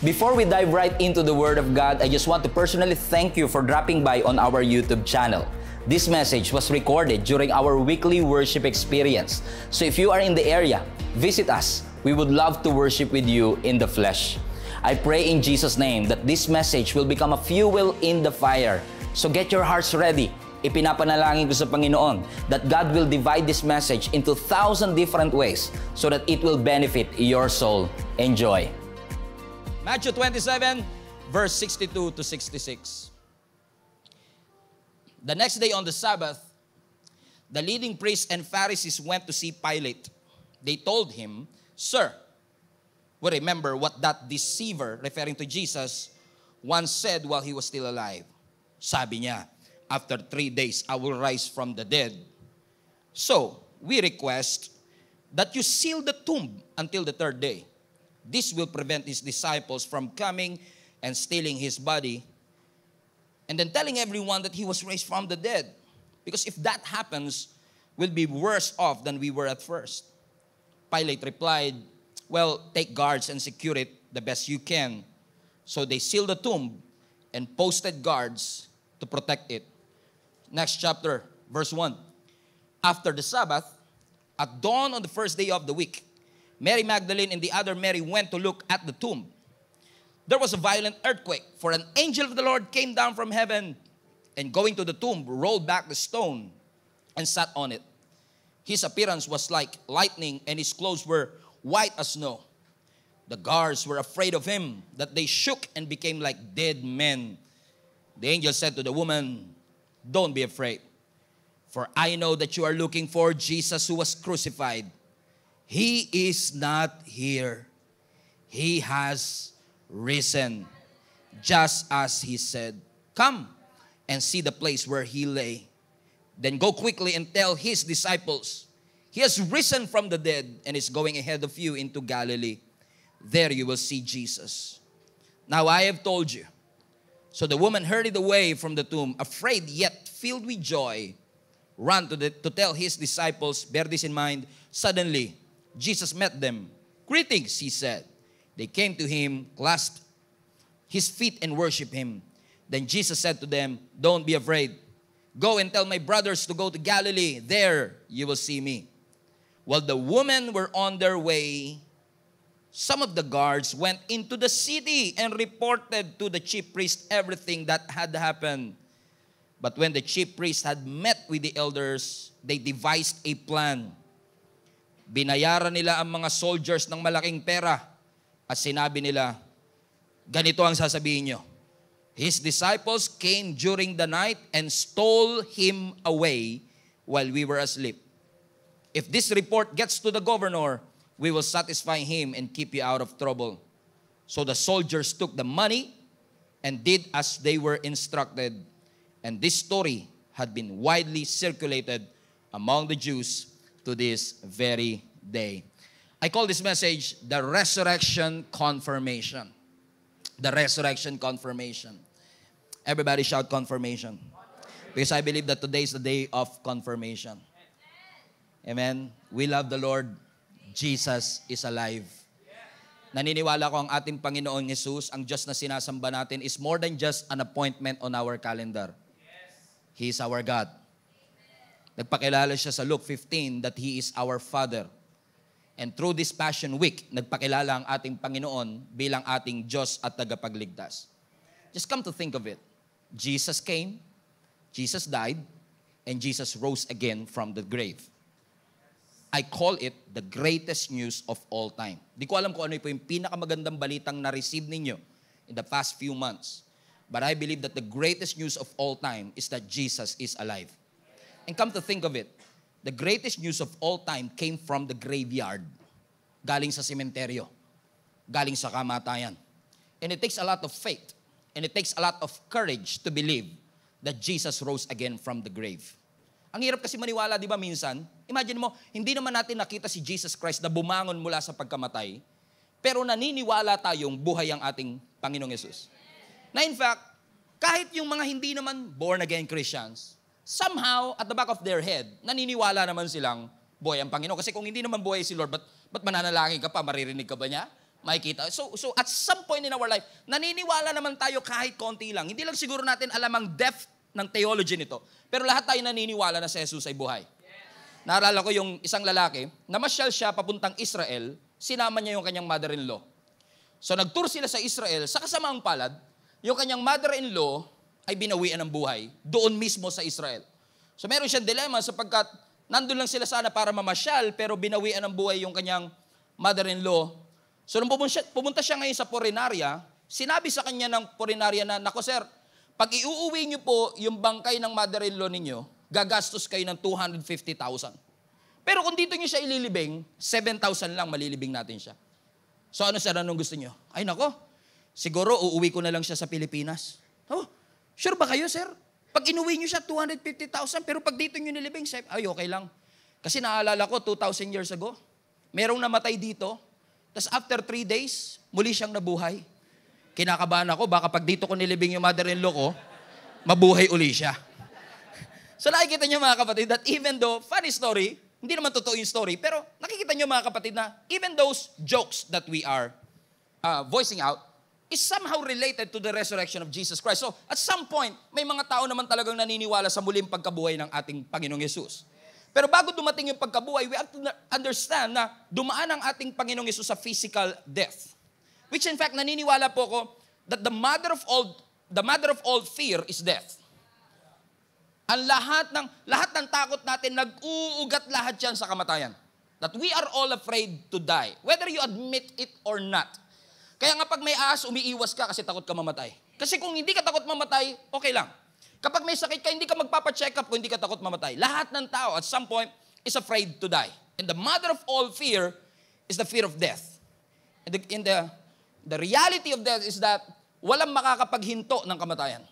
Before we dive right into the Word of God, I just want to personally thank you for dropping by on our YouTube channel. This message was recorded during our weekly worship experience. So if you are in the area, visit us. We would love to worship with you in the flesh. I pray in Jesus' name that this message will become a fuel in the fire. So get your hearts ready. Ipinapanalangin ko sa Panginoon that God will divide this message into thousand different ways so that it will benefit your soul. Enjoy. Matthew 27, verse 62 to 66. The next day on the Sabbath, the leading priests and Pharisees went to see Pilate. They told him, Sir, we remember what that deceiver, referring to Jesus, once said while he was still alive. Sabi niya, after three days, I will rise from the dead. So, we request that you seal the tomb until the third day. This will prevent his disciples from coming and stealing his body and then telling everyone that he was raised from the dead. Because if that happens, we'll be worse off than we were at first. Pilate replied, Well, take guards and secure it the best you can. So they sealed the tomb and posted guards to protect it. Next chapter, verse 1. After the Sabbath, at dawn on the first day of the week, Mary Magdalene and the other Mary went to look at the tomb. There was a violent earthquake, for an angel of the Lord came down from heaven and going to the tomb, rolled back the stone and sat on it. His appearance was like lightning, and his clothes were white as snow. The guards were afraid of him, that they shook and became like dead men. The angel said to the woman, Don't be afraid, for I know that you are looking for Jesus who was crucified. He is not here. He has risen, just as he said. Come and see the place where he lay. Then go quickly and tell his disciples, He has risen from the dead and is going ahead of you into Galilee. There you will see Jesus. Now I have told you. So the woman hurried away from the tomb, afraid yet filled with joy, ran to, the, to tell his disciples, bear this in mind, suddenly Jesus met them. Greetings, he said. They came to him, clasped his feet, and worshiped him. Then Jesus said to them, Don't be afraid. Go and tell my brothers to go to Galilee. There you will see me. While the women were on their way, some of the guards went into the city and reported to the chief priest everything that had happened. But when the chief priest had met with the elders, they devised a plan Binayaran nila ang mga soldiers ng malaking pera at sinabi nila, ganito ang sasabihin nyo. His disciples came during the night and stole him away while we were asleep. If this report gets to the governor, we will satisfy him and keep you out of trouble. So the soldiers took the money and did as they were instructed. And this story had been widely circulated among the Jews to this very day. I call this message the resurrection confirmation. The resurrection confirmation. Everybody shout confirmation. Because I believe that today is the day of confirmation. Amen. We love the Lord. Jesus is alive. Naniniwala ko ang ating Panginoong Yesus, ang Diyos na sinasamba natin is more than just an appointment on our calendar. He is our God. Nagpakilala siya sa Luke 15 that He is our Father. And through this Passion Week, nagpakilala ang ating Panginoon bilang ating Diyos at tagapagligtas. Just come to think of it. Jesus came, Jesus died, and Jesus rose again from the grave. I call it the greatest news of all time. Di ko alam kung ano po yung pinakamagandang balitang na-receive ninyo in the past few months. But I believe that the greatest news of all time is that Jesus is alive. And come to think of it, the greatest news of all time came from the graveyard. Galing sa sementeryo. Galing sa kamatayan. And it takes a lot of faith. And it takes a lot of courage to believe that Jesus rose again from the grave. Ang hirap kasi maniwala, di ba, minsan? Imagine mo, hindi naman natin nakita si Jesus Christ na bumangon mula sa pagkamatay, pero naniniwala tayong buhay ang ating Panginoong Yesus. Na in fact, kahit yung mga hindi naman born again Christians, somehow, at the back of their head, naniniwala naman silang boy ang Panginoon. Kasi kung hindi naman boy si Lord, but but mananalangin ka pa? Maririnig ka ba niya? Makikita. So, so at some point in our life, naniniwala naman tayo kahit konti lang. Hindi lang siguro natin alam ang depth ng theology nito. Pero lahat tayo naniniwala na si Jesus ay buhay. Naalala ko yung isang lalaki, namasyal siya papuntang Israel, sinama niya yung kanyang mother-in-law. So nag sila sa Israel, sa kasamaang palad, yung kanyang mother-in-law ay binawian ng buhay doon mismo sa Israel. So meron siyang dilema sapagkat nandun lang sila sana para mamasyal pero binawian ng buhay yung kanyang mother-in-law. So nung pumunta, pumunta siya ngayon sa Porinaria, sinabi sa kanya ng Porinaria na, Nako sir, pag iuuwi niyo po yung bangkay ng mother-in-law ninyo, gagastos kayo ng 250,000. Pero kung dito niyo siya ililibing, 7,000 lang malilibing natin siya. So ano sir, anong gusto niyo? Ay nako, siguro uuwi ko na lang siya sa Pilipinas. Sure ba kayo, sir? Pag inuwi nyo siya, 250,000. Pero pag dito nyo nilibing, sir, ay okay lang. Kasi naalala ko, 2,000 years ago, merong namatay dito. Tapos after 3 days, muli siyang nabuhay. Kinakabahan ako, baka pag dito ko nilibing yung mother-in-law ko, mabuhay uli siya. So nakikita nyo mga kapatid that even though, funny story, hindi naman totoo yung story, pero nakikita nyo mga kapatid na even those jokes that we are uh, voicing out, is somehow related to the resurrection of Jesus Christ. So, at some point, may mga tao naman talagang naniniwala sa muling pagkabuhay ng ating Panginoong Yesus. Pero bago dumating yung pagkabuhay, we have to understand na dumaan ang ating Panginoong Yesus sa physical death. Which in fact, naniniwala po ko that the mother of all the mother of all fear is death. Ang lahat ng lahat ng takot natin nag-uugat lahat 'yan sa kamatayan. That we are all afraid to die, whether you admit it or not. Kaya nga pag may ahas, umiiwas ka kasi takot ka mamatay. Kasi kung hindi ka takot mamatay, okay lang. Kapag may sakit ka, hindi ka magpapacheck up kung hindi ka takot mamatay. Lahat ng tao at some point is afraid to die. And the mother of all fear is the fear of death. And the, in the, the reality of death is that walang makakapaghinto ng kamatayan.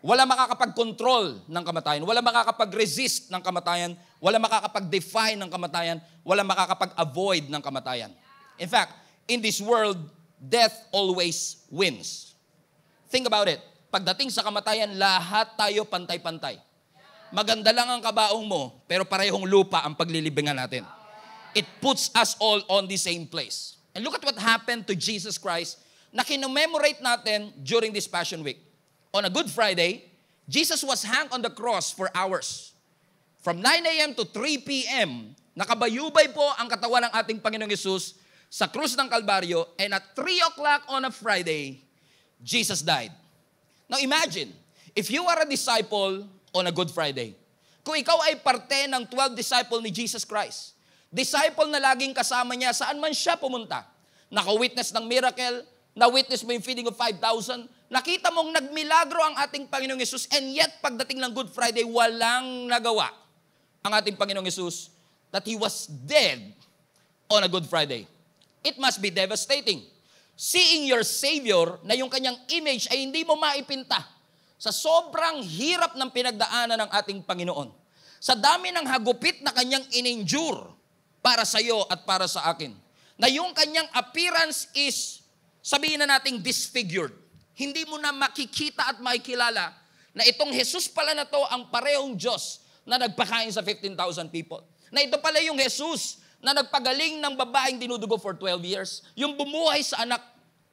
Walang makakapag-control ng kamatayan. Walang makakapag-resist ng kamatayan. Walang makakapag-defy ng kamatayan. Walang makakapag-avoid ng kamatayan. In fact, in this world, death always wins. Think about it. Pagdating sa kamatayan, lahat tayo pantay-pantay. Maganda lang ang kabaong mo, pero parehong lupa ang paglilibingan natin. It puts us all on the same place. And look at what happened to Jesus Christ na kinomemorate natin during this Passion Week. On a Good Friday, Jesus was hung on the cross for hours. From 9 a.m. to 3 p.m., nakabayubay po ang katawan ng ating Panginoong Yesus sa krus ng Kalbaryo, and at 3 o'clock on a Friday, Jesus died. Now imagine, if you are a disciple on a Good Friday, kung ikaw ay parte ng 12 disciple ni Jesus Christ, disciple na laging kasama niya saan man siya pumunta, naka-witness ng miracle, na-witness mo yung feeding of 5,000, nakita mong nagmilagro ang ating Panginoong Yesus, and yet pagdating ng Good Friday, walang nagawa ang ating Panginoong Yesus that He was dead on a Good Friday. It must be devastating. Seeing your Savior na yung kanyang image ay hindi mo maipinta sa sobrang hirap ng pinagdaanan ng ating Panginoon. Sa dami ng hagupit na kanyang inendure para sa iyo at para sa akin. Na yung kanyang appearance is, sabihin na nating disfigured. Hindi mo na makikita at makikilala na itong Jesus pala na to ang parehong Diyos na nagpakain sa 15,000 people. Na ito pala yung Jesus na nagpagaling ng babaeng dinudugo for 12 years, yung bumuhay sa anak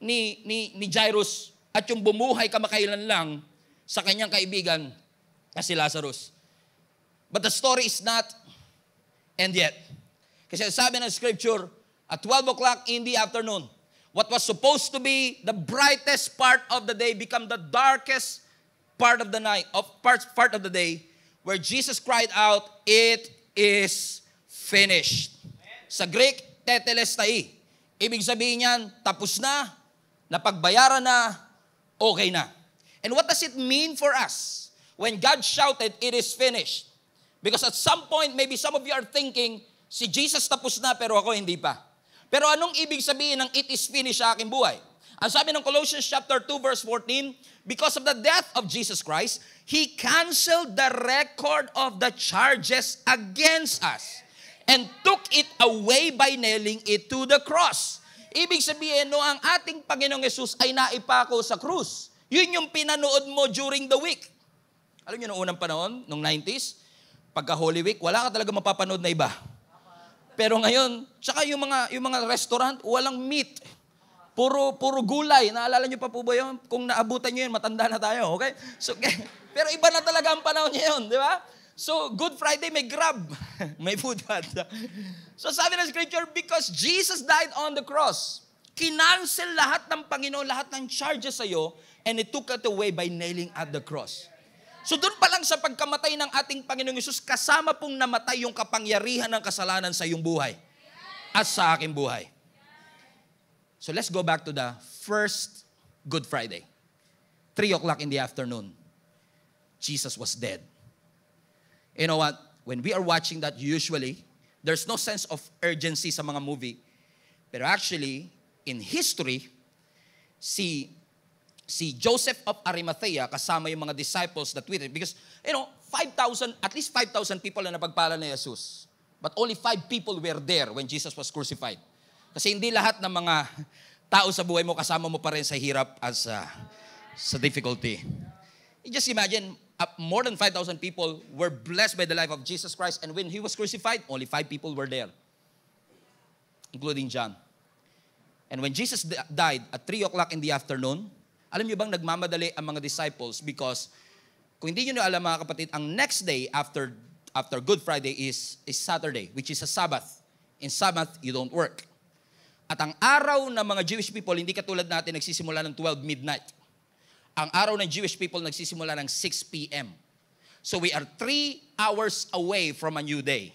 ni, ni, ni Jairus at yung bumuhay kamakailan lang sa kanyang kaibigan na si Lazarus. But the story is not and yet. Kasi sabi ng scripture, at 12 o'clock in the afternoon, what was supposed to be the brightest part of the day become the darkest part of the night, of part, part of the day, where Jesus cried out, It is finished. Sa Greek, tetelestai. Ibig sabihin niyan, tapos na, napagbayaran na, okay na. And what does it mean for us? When God shouted, it is finished. Because at some point, maybe some of you are thinking, si Jesus tapos na pero ako hindi pa. Pero anong ibig sabihin ng it is finished sa aking buhay? Ang sabi ng Colossians chapter 2 verse 14, because of the death of Jesus Christ, He canceled the record of the charges against us and took it away by nailing it to the cross. Ibig sabihin, no, ang ating Panginoong Yesus ay naipako sa krus. Yun yung pinanood mo during the week. Alam niyo, noong unang panahon, noong 90s, pagka Holy Week, wala ka talaga mapapanood na iba. Pero ngayon, tsaka yung mga, yung mga restaurant, walang meat. Puro, puro gulay. Naalala niyo pa po ba yun? Kung naabutan niyo yun, matanda na tayo, okay? So, pero iba na talaga ang panahon niya yun, di ba? So, Good Friday, may grab. may food handa. so, sabi ng scripture, because Jesus died on the cross, kinansel lahat ng Panginoon, lahat ng charges sa'yo, and it took it away by nailing at the cross. So, doon pa lang sa pagkamatay ng ating Panginoong Yesus, kasama pong namatay yung kapangyarihan ng kasalanan sa iyong buhay at sa aking buhay. So, let's go back to the first Good Friday. 3 o'clock in the afternoon. Jesus was dead. You know what? When we are watching that usually, there's no sense of urgency sa mga movie. Pero actually, in history, si si Joseph of Arimathea kasama yung mga disciples that with him because you know 5,000 at least 5,000 people na napagpala ni Jesus but only 5 people were there when Jesus was crucified kasi hindi lahat ng mga tao sa buhay mo kasama mo pa rin sa hirap as uh, sa difficulty you just imagine more than 5,000 people were blessed by the life of Jesus Christ. And when he was crucified, only five people were there, including John. And when Jesus died at 3 o'clock in the afternoon, alam niyo bang nagmamadali ang mga disciples because kung hindi niyo alam mga kapatid, ang next day after after Good Friday is, is Saturday, which is a Sabbath. In Sabbath, you don't work. At ang araw ng mga Jewish people, hindi katulad natin nagsisimula ng 12 midnight. Ang araw ng Jewish people nagsisimula ng 6 p.m. So we are three hours away from a new day.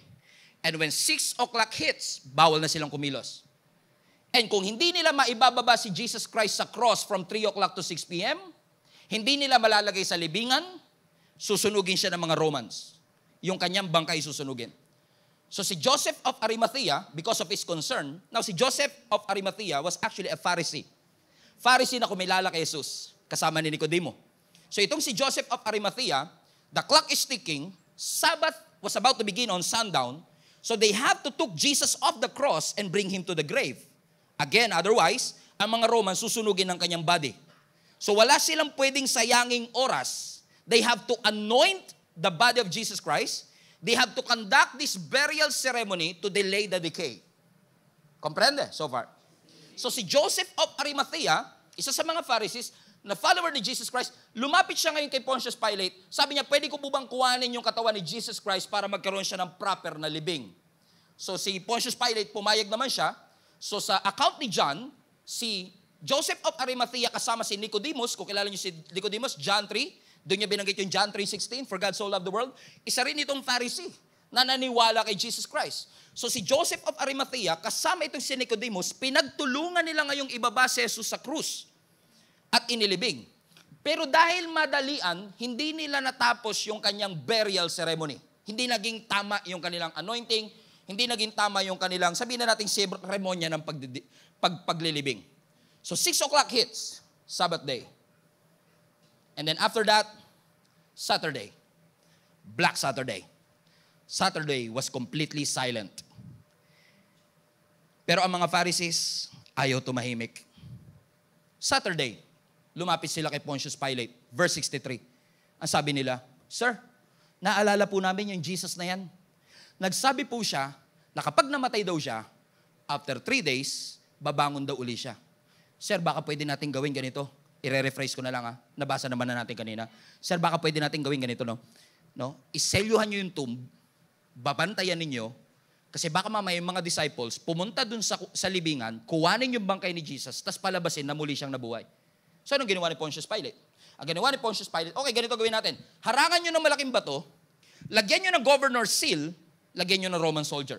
And when 6 o'clock hits, bawal na silang kumilos. And kung hindi nila maibababa si Jesus Christ sa cross from 3 o'clock to 6 p.m., hindi nila malalagay sa libingan, susunugin siya ng mga Romans. Yung kanyang bangkay susunugin. So si Joseph of Arimathea, because of his concern, now si Joseph of Arimathea was actually a Pharisee. Pharisee na kumilala kay Jesus kasama ni Nicodemo. So itong si Joseph of Arimathea, the clock is ticking, Sabbath was about to begin on sundown, so they have to took Jesus off the cross and bring him to the grave. Again, otherwise, ang mga Roman susunugin ang kanyang body. So wala silang pwedeng sayanging oras. They have to anoint the body of Jesus Christ. They have to conduct this burial ceremony to delay the decay. Comprende so far? So si Joseph of Arimathea, isa sa mga Pharisees, na follower ni Jesus Christ, lumapit siya ngayon kay Pontius Pilate. Sabi niya, pwede ko po bang kuhanin yung katawan ni Jesus Christ para magkaroon siya ng proper na libing? So si Pontius Pilate, pumayag naman siya. So sa account ni John, si Joseph of Arimathea kasama si Nicodemus, kung kilala niyo si Nicodemus, John 3, doon niya binanggit yung John 3.16, For God so loved the world. Isa rin itong Pharisee na naniwala kay Jesus Christ. So si Joseph of Arimathea, kasama itong si Nicodemus, pinagtulungan nila ngayong ibaba si Jesus sa krus at inilibing. Pero dahil madalian, hindi nila natapos yung kanyang burial ceremony. Hindi naging tama yung kanilang anointing, hindi naging tama yung kanilang, sabihin na natin, seremonya ng pagdidi, pag, paglilibing. So 6 o'clock hits, Sabbath day. And then after that, Saturday. Black Saturday. Saturday was completely silent. Pero ang mga Pharisees, ayaw tumahimik. Saturday, lumapit sila kay Pontius Pilate. Verse 63. Ang sabi nila, Sir, naalala po namin yung Jesus na yan. Nagsabi po siya na kapag namatay daw siya, after three days, babangon daw uli siya. Sir, baka pwede natin gawin ganito. Ire-rephrase ko na lang ha. Nabasa naman na natin kanina. Sir, baka pwede natin gawin ganito, no? No? Iselyuhan nyo yung tomb, babantayan ninyo, kasi baka mamaya yung mga disciples, pumunta dun sa, sa libingan, kuwanin yung bangkay ni Jesus, tapos palabasin na muli siyang nabuhay. So anong ginawa ni Pontius Pilate? Ang ginawa ni Pontius Pilate, okay, ganito gawin natin. Harangan nyo ng malaking bato, lagyan nyo ng governor seal, lagyan nyo ng Roman soldier.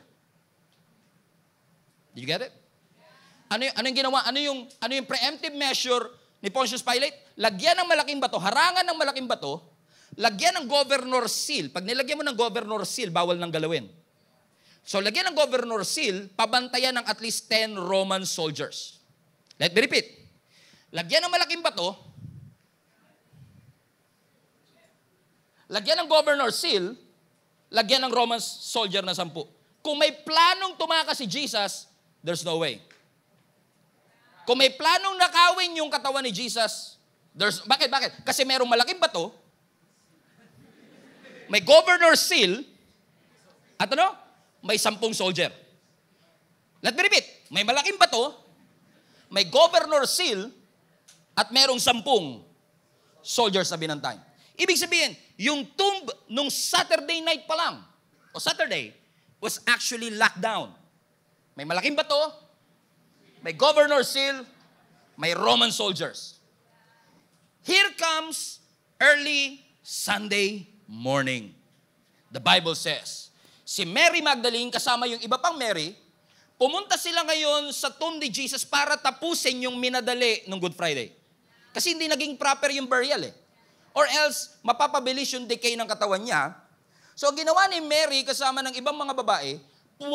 Did you get it? Ano, ano yung ginawa? Ano yung, ano yung preemptive measure ni Pontius Pilate? Lagyan ng malaking bato, harangan ng malaking bato, lagyan ng governor seal. Pag nilagyan mo ng governor seal, bawal nang galawin. So lagyan ng governor seal, pabantayan ng at least 10 Roman soldiers. Let me repeat. Lagyan ng malaking bato, lagyan ng governor seal, lagyan ng Roman soldier na sampu. Kung may planong tumakas si Jesus, there's no way. Kung may planong nakawin yung katawan ni Jesus, there's, bakit, bakit? Kasi merong malaking bato, may governor seal, at ano? May sampung soldier. Let me repeat. May malaking bato, may governor seal, at merong sampung soldiers sa binantay. Ibig sabihin, yung tomb nung Saturday night pa lang, o Saturday, was actually locked down. May malaking bato, may governor seal, may Roman soldiers. Here comes early Sunday morning. The Bible says, si Mary Magdalene kasama yung iba pang Mary, pumunta sila ngayon sa tomb ni Jesus para tapusin yung minadali ng Good Friday. Kasi hindi naging proper yung burial eh. Or else, mapapabilis yung decay ng katawan niya. So, ginawa ni Mary kasama ng ibang mga babae,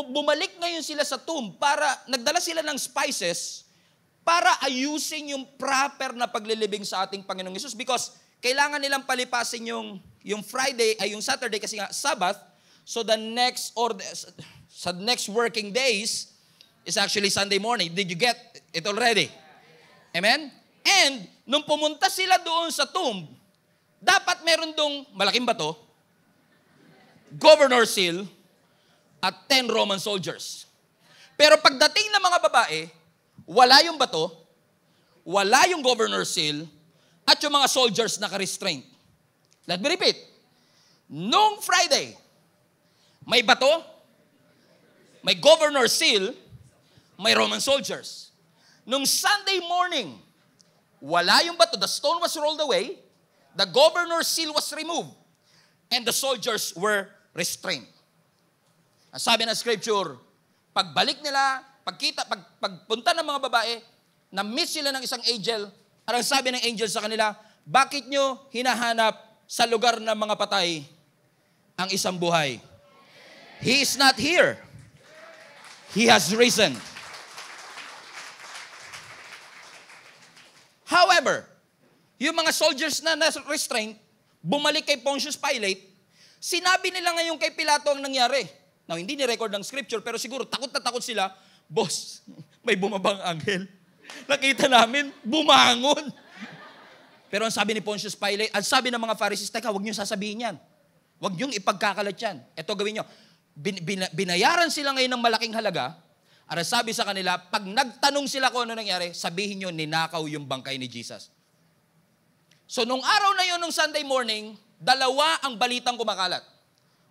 bumalik ngayon sila sa tomb para nagdala sila ng spices para ayusin yung proper na paglilibing sa ating Panginoong Yesus because kailangan nilang palipasin yung yung Friday ay yung Saturday kasi nga Sabbath so the next or the, sa next working days is actually Sunday morning. Did you get it already? Amen? And, nung pumunta sila doon sa tomb, dapat meron dong malaking bato, governor seal, at 10 Roman soldiers. Pero pagdating ng mga babae, wala yung bato, wala yung governor seal, at yung mga soldiers naka-restraint. Let me repeat. Noong Friday, may bato, may governor seal, may Roman soldiers. Nung Sunday morning, wala yung bato. The stone was rolled away. The governor's seal was removed. And the soldiers were restrained. Ang sabi ng scripture, pagbalik nila, pagkita, pag, pagpunta ng mga babae, na-miss sila ng isang angel. At ang sabi ng angel sa kanila, bakit nyo hinahanap sa lugar ng mga patay ang isang buhay? He is not here. He has risen. However, yung mga soldiers na na restrain bumalik kay Pontius Pilate, sinabi nila ngayon kay Pilato ang nangyari. Now, hindi ni-record ng scripture, pero siguro takot na takot sila, Boss, may bumabang anghel. Nakita namin, bumangon. Pero ang sabi ni Pontius Pilate, ang sabi ng mga Pharisees, teka, huwag niyong sasabihin yan. Huwag niyong ipagkakalat yan. Ito gawin niyo. Bin, bin, binayaran sila ngayon ng malaking halaga, at sabi sa kanila, pag nagtanong sila kung ano nangyari, sabihin nyo, ninakaw yung bangkay ni Jesus. So, nung araw na yun, nung Sunday morning, dalawa ang balitang kumakalat.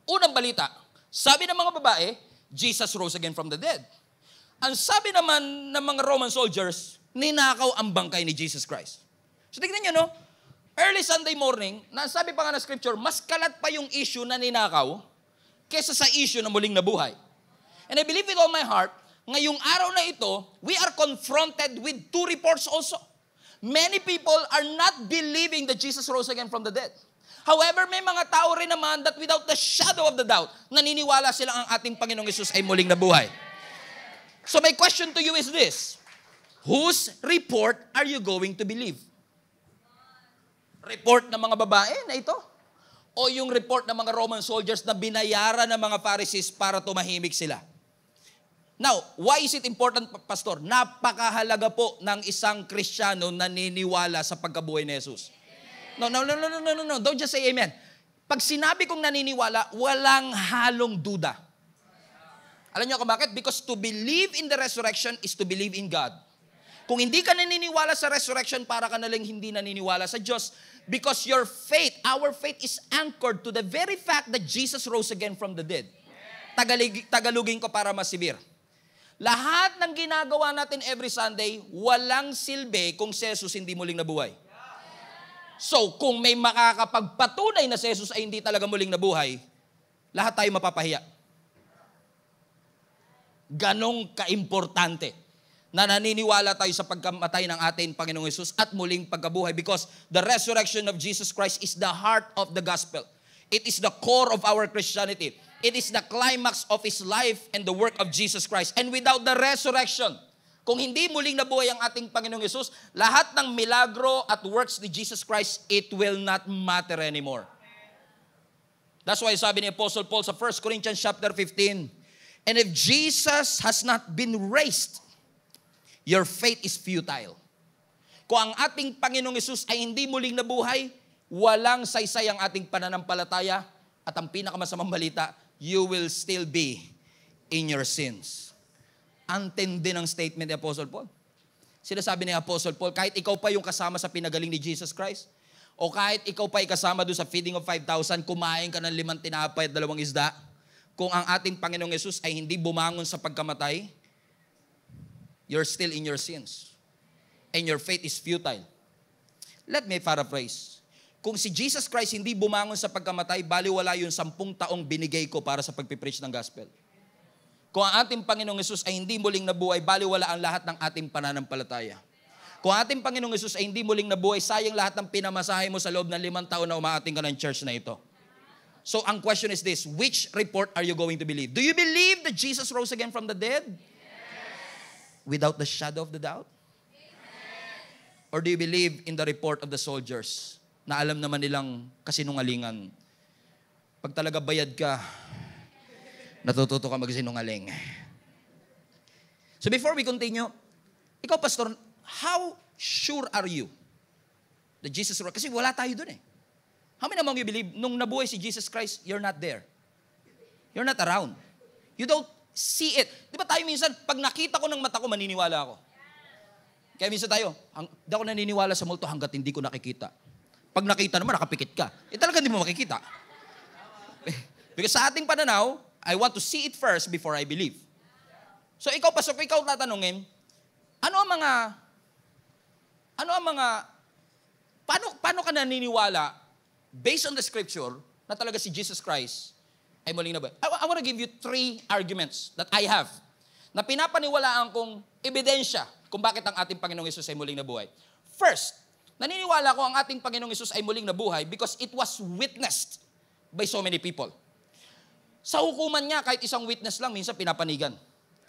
Unang balita, sabi ng mga babae, Jesus rose again from the dead. Ang sabi naman ng mga Roman soldiers, ninakaw ang bangkay ni Jesus Christ. So tignan nyo, no? Early Sunday morning, nasabi pa nga ng scripture, mas kalat pa yung issue na ninakaw kesa sa issue na muling nabuhay. And I believe with all my heart, ngayong araw na ito, we are confronted with two reports also. Many people are not believing that Jesus rose again from the dead. However, may mga tao rin naman that without the shadow of the doubt, naniniwala silang ang ating Panginoong Yesus ay muling nabuhay. So my question to you is this, whose report are you going to believe? Report ng mga babae na ito? O yung report ng mga Roman soldiers na binayaran ng mga Pharisees para tumahimik sila? Now, why is it important, Pastor? Napakahalaga po ng isang Kristiyano naniniwala sa pagkabuhay ni Jesus. No, no, no, no, no, no, no, no. Don't just say amen. Pag sinabi kong naniniwala, walang halong duda. Alam niyo kung bakit? Because to believe in the resurrection is to believe in God. Kung hindi ka naniniwala sa resurrection, para ka nalang hindi naniniwala sa Diyos. Because your faith, our faith is anchored to the very fact that Jesus rose again from the dead. Tagalig, tagalugin ko para masibir. Lahat ng ginagawa natin every Sunday, walang silbi kung si Jesus hindi muling nabuhay. So, kung may makakapagpatunay na si Jesus ay hindi talaga muling nabuhay, lahat tayo mapapahiya. Ganong kaimportante na naniniwala tayo sa pagkamatay ng ating Panginoong Yesus at muling pagkabuhay because the resurrection of Jesus Christ is the heart of the gospel. It is the core of our Christianity it is the climax of his life and the work of Jesus Christ. And without the resurrection, kung hindi muling nabuhay ang ating Panginoong Yesus, lahat ng milagro at works ni Jesus Christ, it will not matter anymore. That's why sabi ni Apostle Paul sa 1 Corinthians chapter 15, And if Jesus has not been raised, your faith is futile. Kung ang ating Panginoong Yesus ay hindi muling nabuhay, walang saysay ang ating pananampalataya at ang pinakamasamang balita, you will still be in your sins. Ang ng statement ni Apostle Paul. Sinasabi ni Apostle Paul, kahit ikaw pa yung kasama sa pinagaling ni Jesus Christ, o kahit ikaw pa ikasama doon sa feeding of 5,000, kumain ka ng limang tinapay at dalawang isda, kung ang ating Panginoong Yesus ay hindi bumangon sa pagkamatay, you're still in your sins. And your faith is futile. Let me paraphrase. Kung si Jesus Christ hindi bumangon sa pagkamatay, baliwala yung sampung taong binigay ko para sa pagpipreach ng gospel. Kung ang ating Panginoong Yesus ay hindi muling nabuhay, baliwala ang lahat ng ating pananampalataya. Kung ating Panginoong Yesus ay hindi muling nabuhay, sayang lahat ng pinamasahe mo sa loob ng limang taon na umaating ka ng church na ito. So ang question is this, which report are you going to believe? Do you believe that Jesus rose again from the dead? Yes. Without the shadow of the doubt? Yes. Or do you believe in the report of the soldiers? na alam naman nilang kasinungalingan. Pag talaga bayad ka, natututo ka magsinungaling. So before we continue, ikaw pastor, how sure are you that Jesus rose? Kasi wala tayo dun eh. How many among you believe, nung nabuhay si Jesus Christ, you're not there. You're not around. You don't see it. Di ba tayo minsan, pag nakita ko ng mata ko, maniniwala ako. Kaya minsan tayo, hindi ako naniniwala sa multo hanggat hindi ko nakikita. Pag nakita naman, nakapikit ka. Eh talaga hindi mo makikita. Because sa ating pananaw, I want to see it first before I believe. So ikaw, pasok, ikaw tatanungin, ano ang mga, ano ang mga, paano, paano ka naniniwala based on the scripture na talaga si Jesus Christ ay muling nabuhay? I, I want to give you three arguments that I have na pinapaniwalaan kong ebidensya kung bakit ang ating Panginoong Yesus ay muling nabuhay. First, Naniniwala ko ang ating Panginoong Isus ay muling nabuhay because it was witnessed by so many people. Sa hukuman niya, kahit isang witness lang, minsan pinapanigan.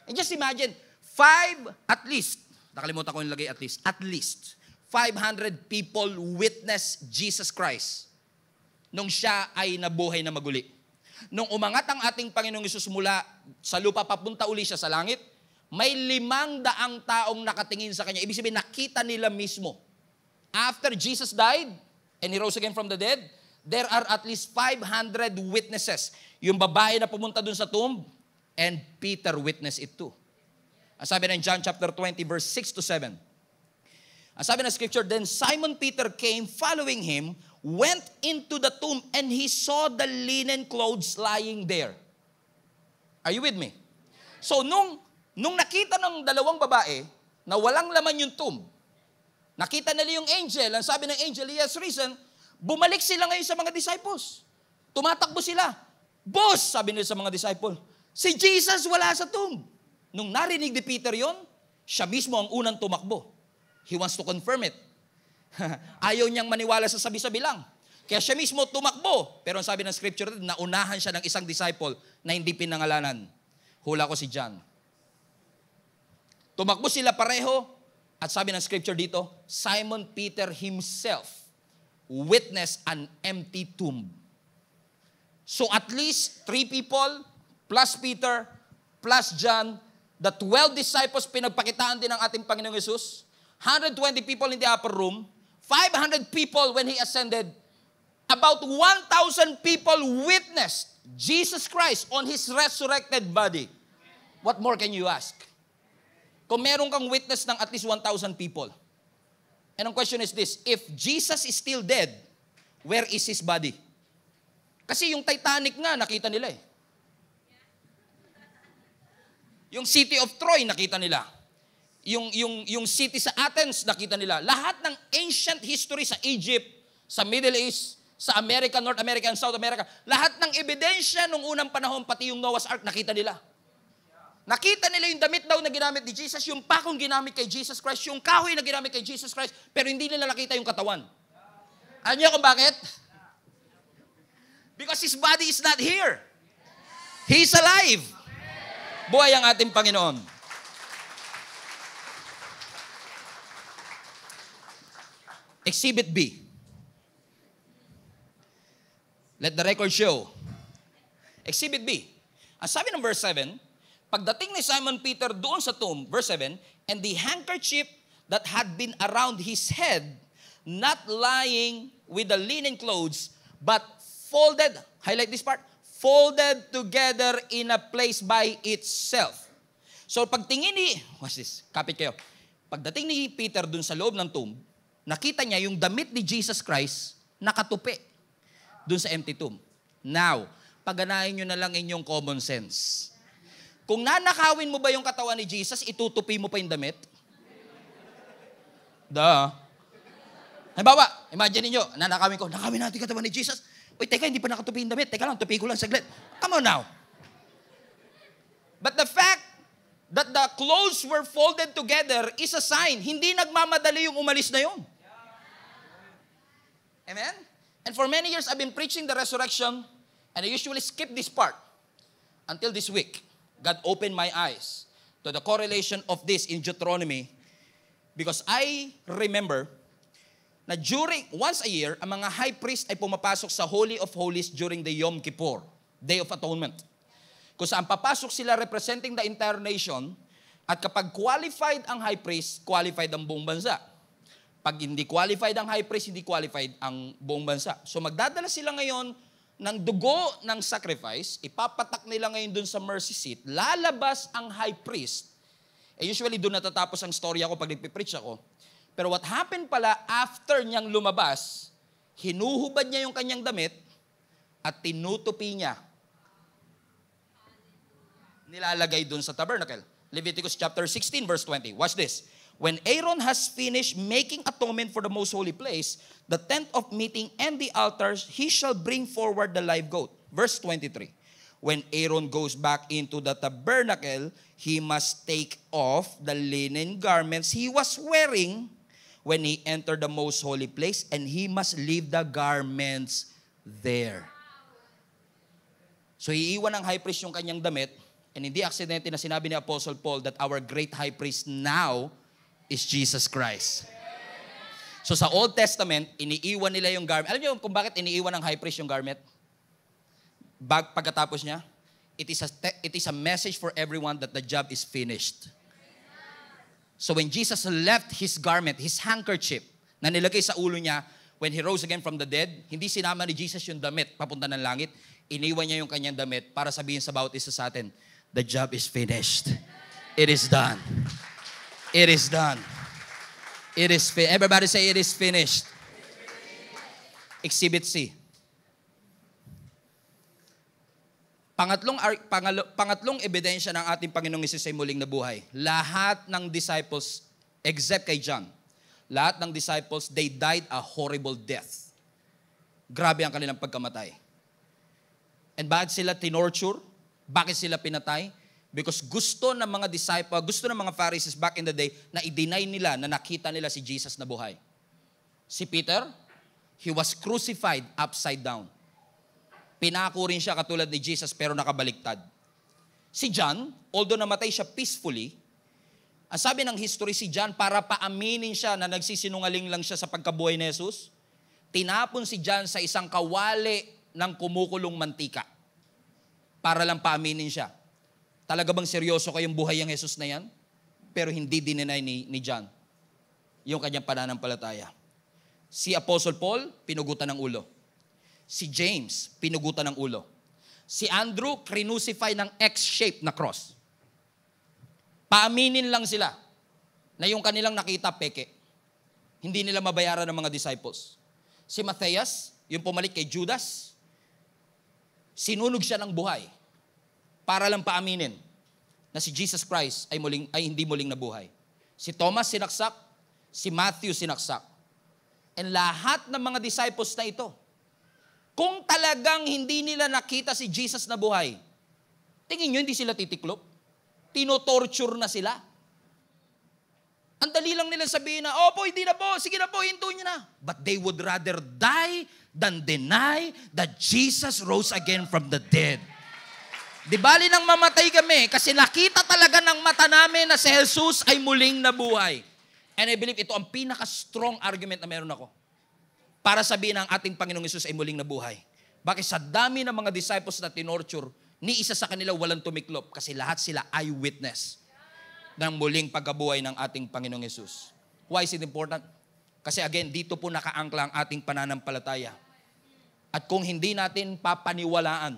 And just imagine, five at least, nakalimutan ko yung lagay at least, at least, 500 people witness Jesus Christ nung siya ay nabuhay na maguli. Nung umangat ang ating Panginoong Isus mula sa lupa papunta uli siya sa langit, may limang daang taong nakatingin sa kanya. Ibig sabihin, nakita nila mismo After Jesus died and He rose again from the dead, there are at least 500 witnesses. Yung babae na pumunta dun sa tomb, and Peter witnessed it too. Ang sabi ng John chapter 20, verse 6 to 7. Ang sabi ng scripture, Then Simon Peter came, following him, went into the tomb, and he saw the linen clothes lying there. Are you with me? So, nung, nung nakita ng dalawang babae na walang laman yung tomb, Nakita nila yung angel. Ang sabi ng angel, he has risen. Bumalik sila ngayon sa mga disciples. Tumatakbo sila. Boss, sabi nila sa mga disciple, si Jesus wala sa tomb. Nung narinig ni Peter yon, siya mismo ang unang tumakbo. He wants to confirm it. Ayaw niyang maniwala sa sabi-sabi lang. Kaya siya mismo tumakbo. Pero ang sabi ng scripture, naunahan siya ng isang disciple na hindi pinangalanan. Hula ko si John. Tumakbo sila pareho, at sabi ng scripture dito, Simon Peter himself witnessed an empty tomb. So at least three people, plus Peter, plus John, the 12 disciples pinagpakitaan din ng ating Panginoong Yesus, 120 people in the upper room, 500 people when He ascended, about 1,000 people witnessed Jesus Christ on His resurrected body. What more can you ask? Kung meron kang witness ng at least 1,000 people. And ang question is this, if Jesus is still dead, where is his body? Kasi yung Titanic nga, nakita nila eh. Yung city of Troy, nakita nila. Yung, yung, yung city sa Athens, nakita nila. Lahat ng ancient history sa Egypt, sa Middle East, sa America, North America, and South America, lahat ng ebidensya nung unang panahon, pati yung Noah's Ark, nakita nila. Nakita nila yung damit daw na ginamit ni Jesus, yung pakong ginamit kay Jesus Christ, yung kahoy na ginamit kay Jesus Christ, pero hindi nila nakita yung katawan. Alam niyo kung bakit? Because His body is not here. He's alive. Buhay ang ating Panginoon. Exhibit B. Let the record show. Exhibit B. Ang sabi ng verse 7, Pagdating ni Simon Peter doon sa tomb, verse 7, and the handkerchief that had been around his head, not lying with the linen clothes, but folded, highlight this part, folded together in a place by itself. So pagtingin ni, watch this, kapit kayo. Pagdating ni Peter doon sa loob ng tomb, nakita niya yung damit ni Jesus Christ nakatupi doon sa empty tomb. Now, paganahin nyo na lang inyong common sense. Kung nanakawin mo ba yung katawan ni Jesus, itutupi mo pa yung damit? Duh. Halimbawa, imagine niyo, nanakawin ko, nakawin natin katawan ni Jesus. Uy, teka, hindi pa nakatupi yung damit. Teka lang, tupi ko lang saglit. Come on now. But the fact that the clothes were folded together is a sign. Hindi nagmamadali yung umalis na yun. Amen? And for many years, I've been preaching the resurrection and I usually skip this part until this week. God opened my eyes to the correlation of this in Deuteronomy because I remember na during, once a year, ang mga high priest ay pumapasok sa Holy of Holies during the Yom Kippur, Day of Atonement. Kung saan papasok sila representing the entire nation, at kapag qualified ang high priest, qualified ang buong bansa. Pag hindi qualified ang high priest, hindi qualified ang buong bansa. So magdadala sila ngayon ng dugo ng sacrifice, ipapatak nila ngayon dun sa mercy seat, lalabas ang high priest. Eh usually doon natatapos ang story ako pag nagpipreach ako. Pero what happened pala after niyang lumabas, hinuhubad niya yung kanyang damit at tinutupi niya. Nilalagay doon sa tabernacle. Leviticus chapter 16 verse 20. Watch this. When Aaron has finished making atonement for the most holy place, the tent of meeting and the altars, he shall bring forward the live goat. Verse 23. When Aaron goes back into the tabernacle, he must take off the linen garments he was wearing when he entered the most holy place, and he must leave the garments there. So iiwan ng high priest yung kanyang damit, and hindi aksidente na sinabi ni Apostle Paul that our great high priest now is Jesus Christ. So sa Old Testament, iniiwan nila yung garment. Alam niyo kung bakit iniiwan ng high priest yung garment? Bag pagkatapos niya, it is a te- it is a message for everyone that the job is finished. So when Jesus left his garment, his handkerchief na nilagay sa ulo niya when he rose again from the dead, hindi sinama ni Jesus yung damit papunta ng langit. Iniwan niya yung kanyang damit para sabihin sa bawat isa sa atin, the job is finished. It is done. It is done. It is finished. Everybody say, It is finished. Exhibit C. Pangatlong, pangalo, pangatlong ebidensya ng ating Panginoong Isis ay muling nabuhay. Lahat ng disciples, except kay John, lahat ng disciples, they died a horrible death. Grabe ang kanilang pagkamatay. And bakit sila tinorture? Bakit sila pinatay? Because gusto ng mga disciple, gusto ng mga Pharisees back in the day na i-deny nila na nakita nila si Jesus na buhay. Si Peter, he was crucified upside down. Pinako rin siya katulad ni Jesus pero nakabaliktad. Si John, although namatay siya peacefully, ang sabi ng history si John, para paaminin siya na nagsisinungaling lang siya sa pagkabuhay ni Jesus, tinapon si John sa isang kawali ng kumukulong mantika para lang paaminin siya Talaga bang seryoso kayong buhay ang Jesus na yan? Pero hindi dininay ni, ni John yung kanyang pananampalataya. Si Apostle Paul, pinugutan ng ulo. Si James, pinugutan ng ulo. Si Andrew, crucify ng X-shape na cross. Paaminin lang sila na yung kanilang nakita, peke. Hindi nila mabayaran ng mga disciples. Si Matthias, yung pumalit kay Judas, sinunog siya ng buhay para lang paaminin na si Jesus Christ ay, muling, ay hindi muling nabuhay. Si Thomas sinaksak, si Matthew sinaksak. And lahat ng mga disciples na ito, kung talagang hindi nila nakita si Jesus na buhay, tingin nyo hindi sila titiklop? Tinotorture na sila? Ang dali lang nila sabihin na, Opo, hindi na po, sige na po, hinto nyo na. But they would rather die than deny that Jesus rose again from the dead. Di bali nang mamatay kami kasi nakita talaga ng mata namin na si Jesus ay muling nabuhay. And I believe ito ang pinaka-strong argument na meron ako para sabihin ang ating Panginoong Yesus ay muling nabuhay. Bakit sa dami ng mga disciples na tinorture, ni isa sa kanila walang tumiklop kasi lahat sila eyewitness ng muling pagkabuhay ng ating Panginoong Yesus. Why is it important? Kasi again, dito po nakaangkla ang ating pananampalataya. At kung hindi natin papaniwalaan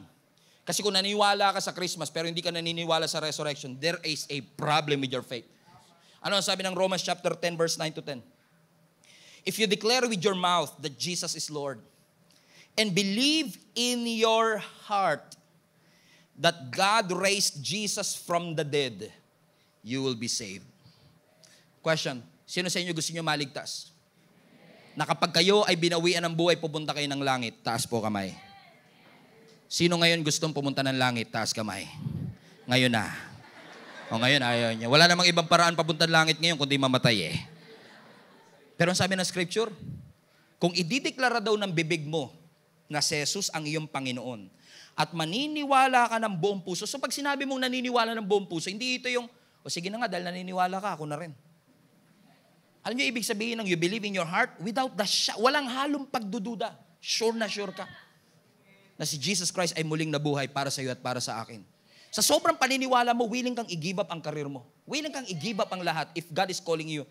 kasi kung naniwala ka sa Christmas pero hindi ka naniniwala sa resurrection, there is a problem with your faith. Ano ang sabi ng Romans chapter 10 verse 9 to 10? If you declare with your mouth that Jesus is Lord and believe in your heart that God raised Jesus from the dead, you will be saved. Question, sino sa inyo gusto niyo maligtas? Na kapag kayo ay binawian ng buhay, pupunta kayo ng langit. Taas po kamay. Sino ngayon gustong pumunta ng langit? Taas kamay. Ngayon na. O ngayon, ayaw niya. Wala namang ibang paraan papunta ng langit ngayon kundi mamatay eh. Pero ang sabi ng scripture, kung idideklara daw ng bibig mo na si Jesus ang iyong Panginoon at maniniwala ka ng buong puso. So pag sinabi mong naniniwala ng buong puso, hindi ito yung, o sige na nga, dahil naniniwala ka, ako na rin. Alam niyo, ibig sabihin ng you believe in your heart without the, walang halong pagdududa. Sure na sure ka na si Jesus Christ ay muling nabuhay para sa iyo at para sa akin. Sa sobrang paniniwala mo, willing kang i-give up ang karir mo. Willing kang i-give up ang lahat if God is calling you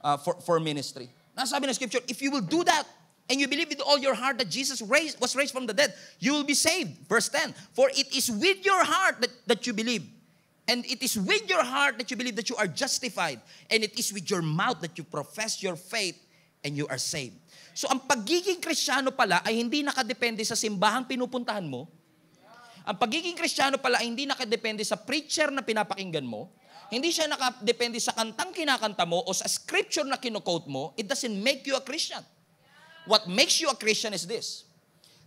uh, for, for ministry. Nasabi ng scripture, if you will do that, and you believe with all your heart that Jesus raised, was raised from the dead, you will be saved. Verse 10, for it is with your heart that, that you believe. And it is with your heart that you believe that you are justified. And it is with your mouth that you profess your faith and you are saved. So ang pagiging kristyano pala ay hindi nakadepende sa simbahang pinupuntahan mo. Ang pagiging kristyano pala ay hindi nakadepende sa preacher na pinapakinggan mo. Hindi siya nakadepende sa kantang kinakanta mo o sa scripture na kinokote mo. It doesn't make you a Christian. What makes you a Christian is this.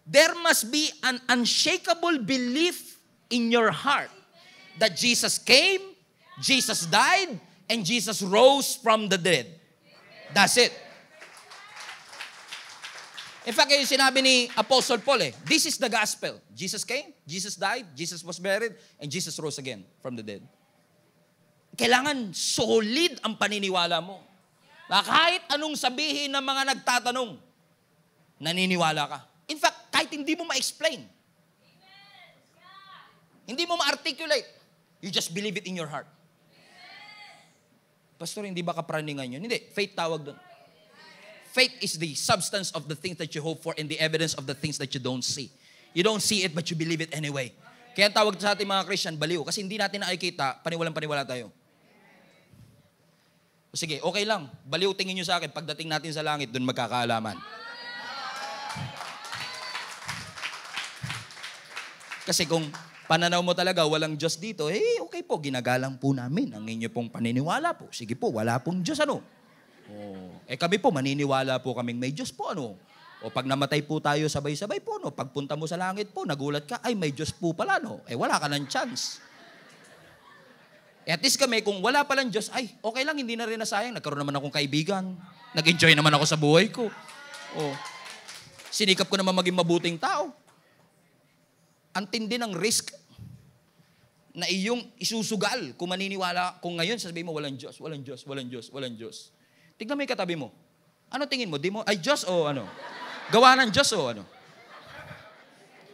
There must be an unshakable belief in your heart that Jesus came, Jesus died, and Jesus rose from the dead. That's it. In fact, yung sinabi ni Apostle Paul eh, this is the gospel. Jesus came, Jesus died, Jesus was buried, and Jesus rose again from the dead. Kailangan solid ang paniniwala mo. Na kahit anong sabihin ng mga nagtatanong, naniniwala ka. In fact, kahit hindi mo ma-explain, hindi mo ma-articulate, you just believe it in your heart. Pastor, hindi ba kapraningan yun? Hindi, faith tawag doon faith is the substance of the things that you hope for and the evidence of the things that you don't see. You don't see it but you believe it anyway. Kaya tawag sa ating mga Christian, baliw. Kasi hindi natin nakikita, paniwalang paniwala tayo. O sige, okay lang. Baliw tingin nyo sa akin. Pagdating natin sa langit, doon magkakaalaman. Kasi kung pananaw mo talaga, walang Diyos dito, eh, okay po, ginagalang po namin ang inyo pong paniniwala po. Sige po, wala pong Diyos, ano? Oh. Eh kami po, maniniwala po kaming may Diyos po, ano? O pag namatay po tayo sabay-sabay po, no? Pagpunta mo sa langit po, nagulat ka, ay may Diyos po pala, no? Eh wala ka ng chance. Eh, at least kami, kung wala palang Diyos, ay, okay lang, hindi na rin nasayang. Nagkaroon naman akong kaibigan. Nag-enjoy naman ako sa buhay ko. Oh. Sinikap ko naman maging mabuting tao. Ang tindi ng risk na iyong isusugal kung maniniwala, kung ngayon sasabihin mo, walang Diyos, walang Diyos, walang Diyos, walang Diyos. Tignan mo yung katabi mo. Ano tingin mo? Di mo, ay Diyos o ano? Gawa ng Diyos o ano?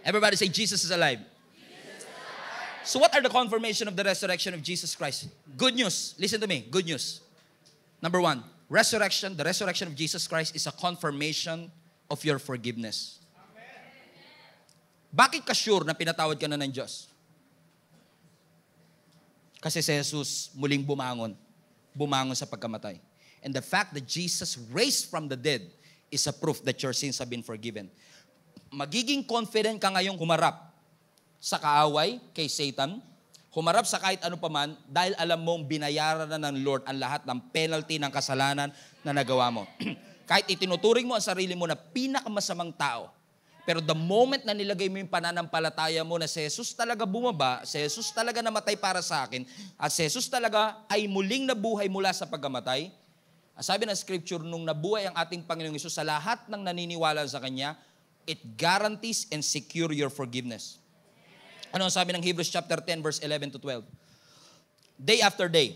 Everybody say, Jesus is alive. So what are the confirmation of the resurrection of Jesus Christ? Good news. Listen to me. Good news. Number one, resurrection, the resurrection of Jesus Christ is a confirmation of your forgiveness. Bakit ka sure na pinatawad ka na ng Diyos? Kasi si Jesus muling bumangon. Bumangon sa pagkamatay. And the fact that Jesus raised from the dead is a proof that your sins have been forgiven. Magiging confident ka ngayong humarap sa kaaway kay Satan, humarap sa kahit ano paman dahil alam mong binayaran na ng Lord ang lahat ng penalty ng kasalanan na nagawa mo. kahit itinuturing mo ang sarili mo na pinakamasamang tao, pero the moment na nilagay mo yung pananampalataya mo na si Jesus talaga bumaba, si Jesus talaga namatay para sa akin, at si Jesus talaga ay muling nabuhay mula sa pagkamatay, sabi ng scripture, nung nabuhay ang ating Panginoong Isus sa lahat ng naniniwala sa Kanya, it guarantees and secure your forgiveness. Ano ang sabi ng Hebrews chapter 10 verse 11 to 12? Day after day,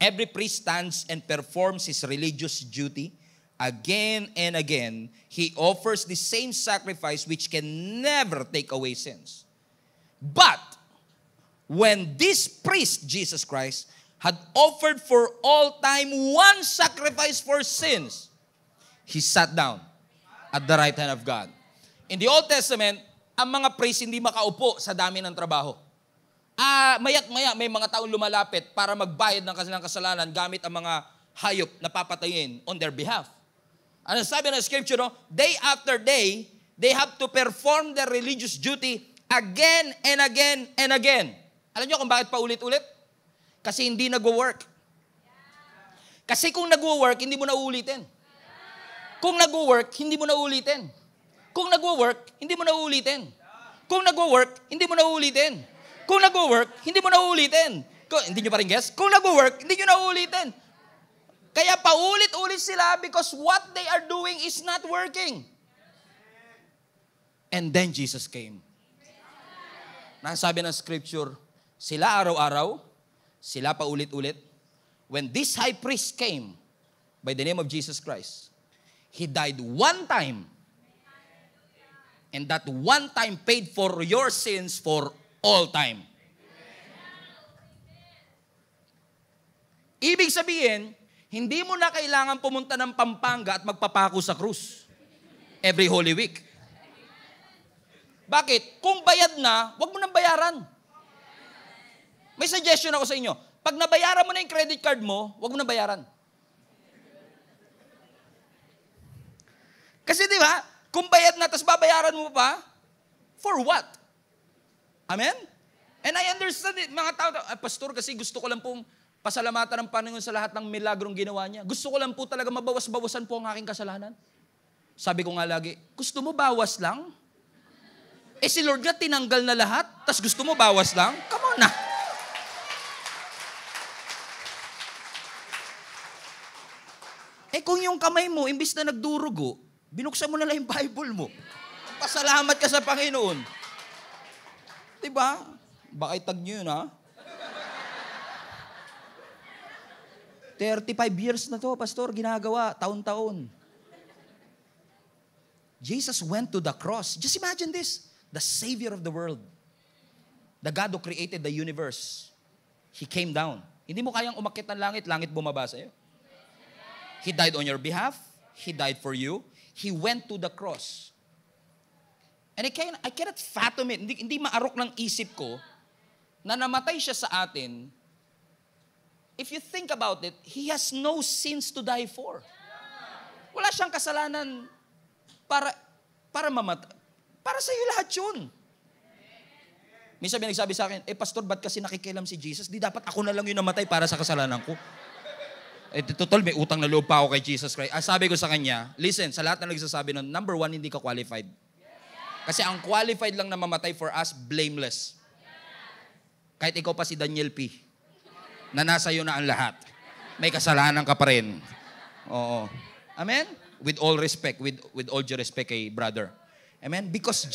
every priest stands and performs his religious duty. Again and again, he offers the same sacrifice which can never take away sins. But when this priest, Jesus Christ, had offered for all time one sacrifice for sins, he sat down at the right hand of God. In the Old Testament, ang mga priest hindi makaupo sa dami ng trabaho. Ah, mayat maya may mga taong lumalapit para magbayad ng kanilang kasalanan gamit ang mga hayop na papatayin on their behalf. Ano sabi ng scripture, no? Day after day, they have to perform their religious duty again and again and again. Alam niyo kung bakit paulit ulit kasi hindi nagwo-work. Kasi kung nagwo-work, hindi mo na uulitin. Kung nagwo-work, hindi mo na uulitin. Kung nagwo-work, hindi mo na uulitin. Kung nagwo-work, hindi mo na uulitin. Kung nagwo-work, hindi mo na uulitin. Kung, hindi nyo pa rin guess? Kung nagwo-work, hindi nyo na uulitin. Kaya paulit-ulit sila because what they are doing is not working. And then Jesus came. Nang sabi ng scripture, sila araw-araw sila pa ulit-ulit. When this high priest came, by the name of Jesus Christ, he died one time. And that one time paid for your sins for all time. Ibig sabihin, hindi mo na kailangan pumunta ng Pampanga at magpapako sa krus every Holy Week. Bakit? Kung bayad na, wag mo nang bayaran. May suggestion ako sa inyo. Pag nabayaran mo na yung credit card mo, huwag mo na bayaran. Kasi di ba, kung bayad na tapos babayaran mo pa, for what? Amen? And I understand it. Mga tao, ah, pastor, kasi gusto ko lang pong pasalamatan ng Panginoon sa lahat ng milagrong ginawa niya. Gusto ko lang po talaga mabawas-bawasan po ang aking kasalanan. Sabi ko nga lagi, gusto mo bawas lang? Eh si Lord nga tinanggal na lahat, tas gusto mo bawas lang? Come on na. kung yung kamay mo, imbis na nagdurugo, binuksan mo na lang yung Bible mo. Pasalamat ka sa Panginoon. Diba? Baka itag nyo yun, ha? 35 years na to, Pastor, ginagawa, taon-taon. Jesus went to the cross. Just imagine this. The Savior of the world. The God who created the universe. He came down. Hindi mo kayang umakit ng langit, langit bumaba sa'yo. He died on your behalf. He died for you. He went to the cross. And I, can, I cannot fathom it. Hindi, hindi maarok ng isip ko na namatay siya sa atin. If you think about it, He has no sins to die for. Wala siyang kasalanan para para mamatay. Para sa iyo lahat yun. Minsan may nagsabi sa akin, eh pastor, ba't kasi nakikialam si Jesus? Di dapat ako na lang yung namatay para sa kasalanan ko. Eh, total, may utang na loob pa ako kay Jesus Christ. Ah, sabi ko sa kanya, listen, sa lahat na nagsasabi nun, number one, hindi ka qualified. Kasi ang qualified lang na mamatay for us, blameless. Kahit ikaw pa si Daniel P. Na nasa iyo na ang lahat. May kasalanan ka pa rin. Oo. Amen? With all respect, with, with all due respect kay brother. Amen? Because,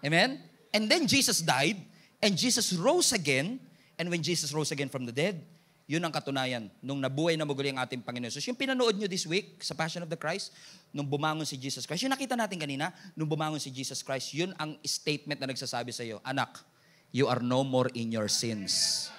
Amen? And then Jesus died, and Jesus rose again, and when Jesus rose again from the dead, yun ang katunayan nung nabuhay na maguli ang ating Panginoon Jesus. Yung pinanood nyo this week sa Passion of the Christ, nung bumangon si Jesus Christ, yung nakita natin kanina, nung bumangon si Jesus Christ, yun ang statement na nagsasabi sa iyo, Anak, you are no more in your sins.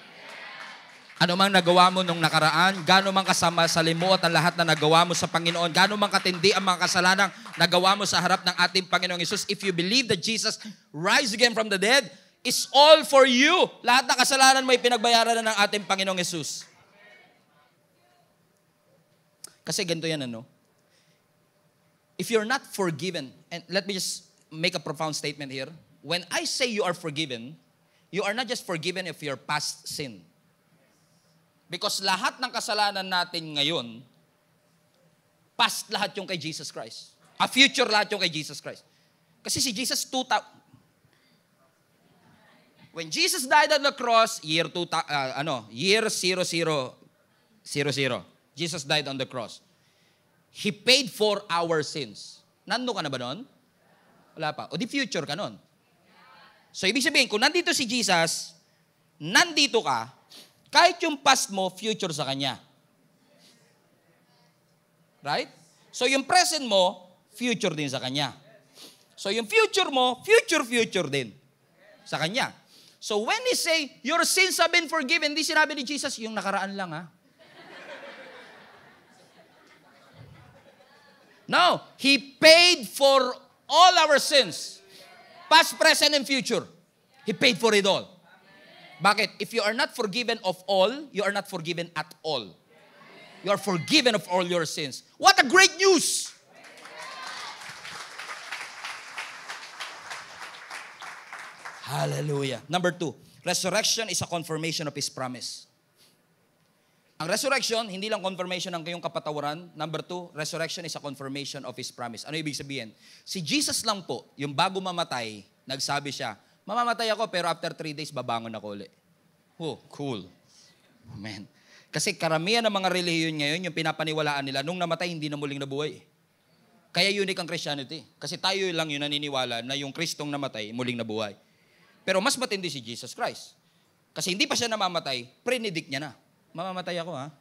Ano mang nagawa mo nung nakaraan, gaano mang kasama sa limo ang lahat na nagawa mo sa Panginoon, gaano mang katindi ang mga kasalanang nagawa mo sa harap ng ating Panginoong Isus, if you believe that Jesus rise again from the dead, is all for you. Lahat ng kasalanan mo pinagbayaran na ng ating Panginoong Yesus. Kasi ganito yan ano. If you're not forgiven, and let me just make a profound statement here. When I say you are forgiven, you are not just forgiven of your past sin. Because lahat ng kasalanan natin ngayon, past lahat yung kay Jesus Christ. A future lahat yung kay Jesus Christ. Kasi si Jesus, 2,000, When Jesus died on the cross, year two, uh, ano, year 00, 00, Jesus died on the cross. He paid for our sins. Nando ka na ba noon? Wala pa. O di future ka noon. So ibig sabihin, kung nandito si Jesus, nandito ka, kahit yung past mo, future sa Kanya. Right? So yung present mo, future din sa Kanya. So yung future mo, future-future din sa Kanya. So when he say, your sins have been forgiven, di sinabi ni Jesus, yung nakaraan lang ha. No, He paid for all our sins. Past, present, and future. He paid for it all. Bakit? If you are not forgiven of all, you are not forgiven at all. You are forgiven of all your sins. What a great news! Hallelujah. Number two, resurrection is a confirmation of His promise. Ang resurrection, hindi lang confirmation ng kayong kapatawaran. Number two, resurrection is a confirmation of His promise. Ano ibig sabihin? Si Jesus lang po, yung bago mamatay, nagsabi siya, mamamatay ako pero after three days, babangon ako ulit. Oh, cool. Amen. Kasi karamihan ng mga relihiyon ngayon, yung pinapaniwalaan nila, nung namatay, hindi na muling nabuhay. Kaya unique ang Christianity. Kasi tayo lang yung naniniwala na yung Kristong namatay, muling nabuhay. Pero mas matindi si Jesus Christ. Kasi hindi pa siya namamatay, prenedict niya na. Mamamatay ako ha.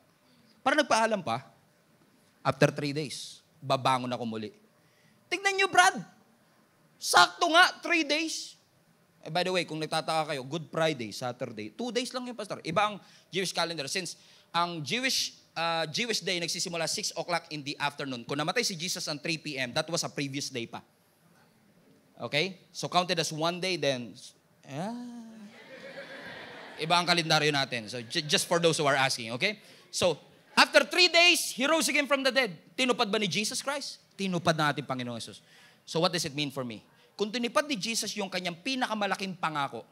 Para nagpaalam pa, after three days, babangon ako muli. Tingnan niyo Brad, sakto nga, three days. Eh, by the way, kung nagtataka kayo, Good Friday, Saturday, two days lang yung pastor. Iba ang Jewish calendar since ang Jewish uh, Jewish day nagsisimula 6 o'clock in the afternoon. Kung namatay si Jesus ang 3 p.m., that was a previous day pa. Okay? So counted as one day, then Yeah. Iba ang kalendaryo natin. So, j- just for those who are asking, okay? So, after three days, he rose again from the dead. Tinupad ba ni Jesus Christ? Tinupad na ating Panginoong Jesus. So, what does it mean for me? Kung tinipad ni Jesus yung kanyang pinakamalaking pangako,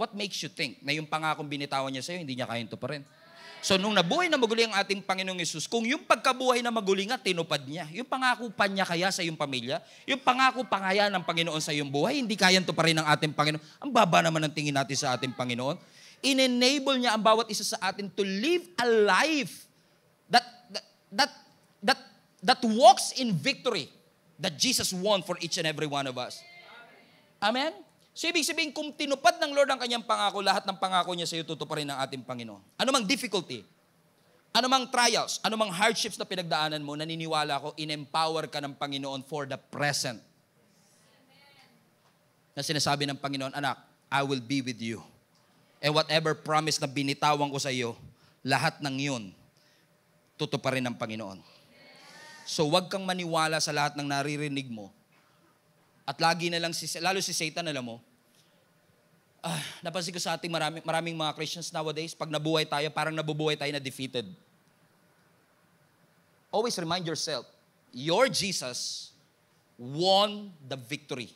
what makes you think na yung pangakong binitawan niya sa'yo, hindi niya kayang to pa rin? So nung nabuhay na maguli ang ating Panginoong Yesus, kung yung pagkabuhay na maguli nga, tinupad niya. Yung pangako pa niya kaya sa iyong pamilya, yung pangako pa ng Panginoon sa iyong buhay, hindi kaya to pa rin ng ating Panginoon. Ang baba naman ang tingin natin sa ating Panginoon. In-enable niya ang bawat isa sa atin to live a life that, that, that, that, that walks in victory that Jesus won for each and every one of us. Amen? So ibig sabihin, kung tinupad ng Lord ang kanyang pangako, lahat ng pangako niya sa iyo tutuparin ng ating Panginoon. Ano mang difficulty, ano mang trials, ano mang hardships na pinagdaanan mo, naniniwala ko, in-empower ka ng Panginoon for the present. Na sinasabi ng Panginoon, anak, I will be with you. And whatever promise na binitawan ko sa iyo, lahat ng yun, tutuparin ng Panginoon. So wag kang maniwala sa lahat ng naririnig mo at lagi na lang, si, lalo si Satan, alam mo, ah, napansin ko sa ating maraming, maraming mga Christians nowadays, pag nabuhay tayo, parang nabubuhay tayo na defeated. Always remind yourself, your Jesus won the victory.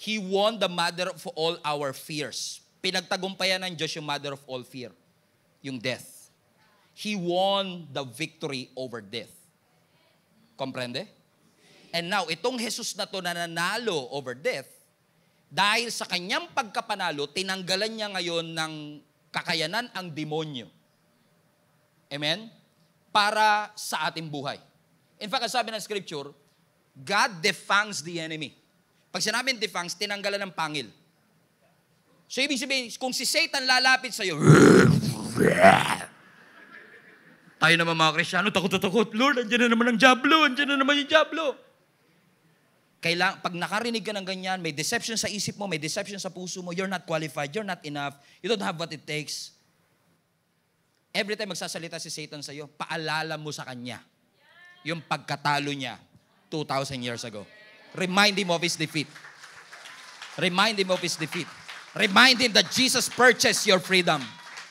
He won the mother of all our fears. Pinagtagumpayan ng Diyos yung mother of all fear, yung death. He won the victory over death. Komprende? And now, itong Jesus na to na nanalo over death, dahil sa kanyang pagkapanalo, tinanggalan niya ngayon ng kakayanan ang demonyo. Amen? Para sa ating buhay. In fact, sabi ng scripture, God defangs the enemy. Pag sinabi defangs, tinanggalan ng pangil. So ibig sabihin, kung si Satan lalapit sa'yo, tayo naman mga Kristiyano, takot takot. Lord, andyan na naman ang Diablo, andyan na naman yung Diablo. Kailang, pag nakarinig ka ng ganyan, may deception sa isip mo, may deception sa puso mo, you're not qualified, you're not enough, you don't have what it takes. Every time magsasalita si Satan sa iyo, paalala mo sa kanya yung pagkatalo niya 2,000 years ago. Remind him of his defeat. Remind him of his defeat. Remind him that Jesus purchased your freedom.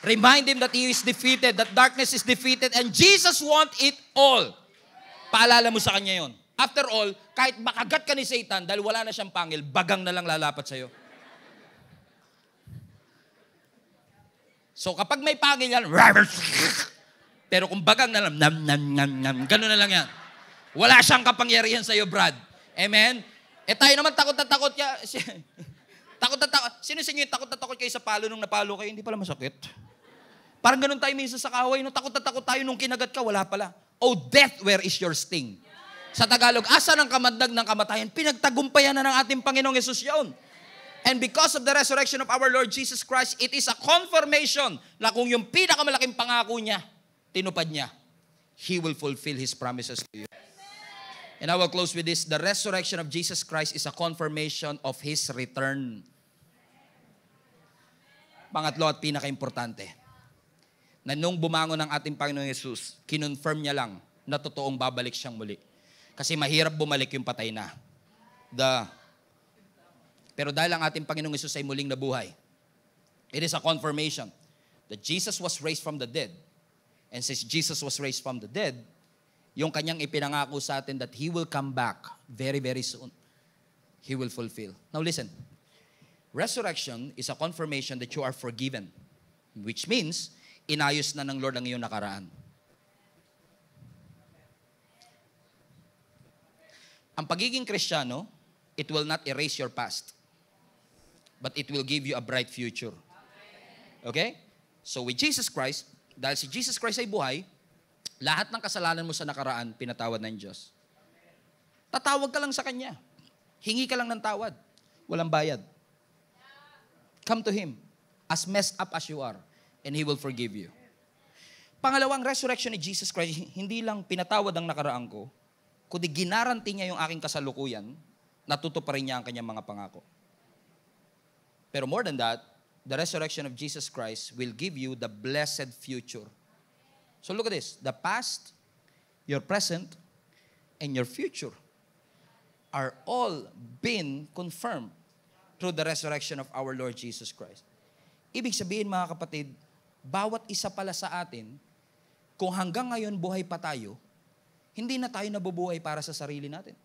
Remind him that he is defeated, that darkness is defeated, and Jesus won it all. Paalala mo sa kanya yon. After all, kahit makagat ka ni Satan dahil wala na siyang pangil, bagang na lang lalapat sa'yo. So kapag may pangil yan, pero kung bagang na lang, nam, nam, nam, nam, ganun na lang yan. Wala siyang kapangyarihan sa'yo, Brad. Amen? Eh tayo naman takot na takot ka. takot na takot. Sino sa inyo yung takot na takot kayo sa palo nung napalo kayo? Hindi pala masakit. Parang ganun tayo minsan sa kahoy. No? takot na takot tayo nung kinagat ka, wala pala. Oh, death, where is your sting? Sa Tagalog, asa ng kamandag ng kamatayan, pinagtagumpayan na ng ating Panginoong Yesus yon. And because of the resurrection of our Lord Jesus Christ, it is a confirmation na kung yung pinakamalaking pangako niya, tinupad niya, He will fulfill His promises to you. And I will close with this. The resurrection of Jesus Christ is a confirmation of His return. Pangatlo at pinaka-importante, na nung bumangon ng ating Panginoong Yesus, kinonfirm niya lang na totoong babalik siyang muli. Kasi mahirap bumalik yung patay na. The Pero dahil ang ating Panginoong Isus ay muling nabuhay, it is a confirmation that Jesus was raised from the dead. And since Jesus was raised from the dead, yung kanyang ipinangako sa atin that He will come back very, very soon. He will fulfill. Now listen, resurrection is a confirmation that you are forgiven. Which means, inayos na ng Lord ang iyong nakaraan. Ang pagiging kristyano, it will not erase your past. But it will give you a bright future. Okay? So with Jesus Christ, dahil si Jesus Christ ay buhay, lahat ng kasalanan mo sa nakaraan, pinatawad ng Diyos. Tatawag ka lang sa Kanya. Hingi ka lang ng tawad. Walang bayad. Come to Him. As messed up as you are. And He will forgive you. Pangalawang resurrection ni Jesus Christ, hindi lang pinatawad ang nakaraan ko, kundi ginaranti niya yung aking kasalukuyan, natutuparin niya ang kanyang mga pangako. Pero more than that, the resurrection of Jesus Christ will give you the blessed future. So look at this. The past, your present, and your future are all been confirmed through the resurrection of our Lord Jesus Christ. Ibig sabihin mga kapatid, bawat isa pala sa atin, kung hanggang ngayon buhay pa tayo, hindi na tayo nabubuhay para sa sarili natin.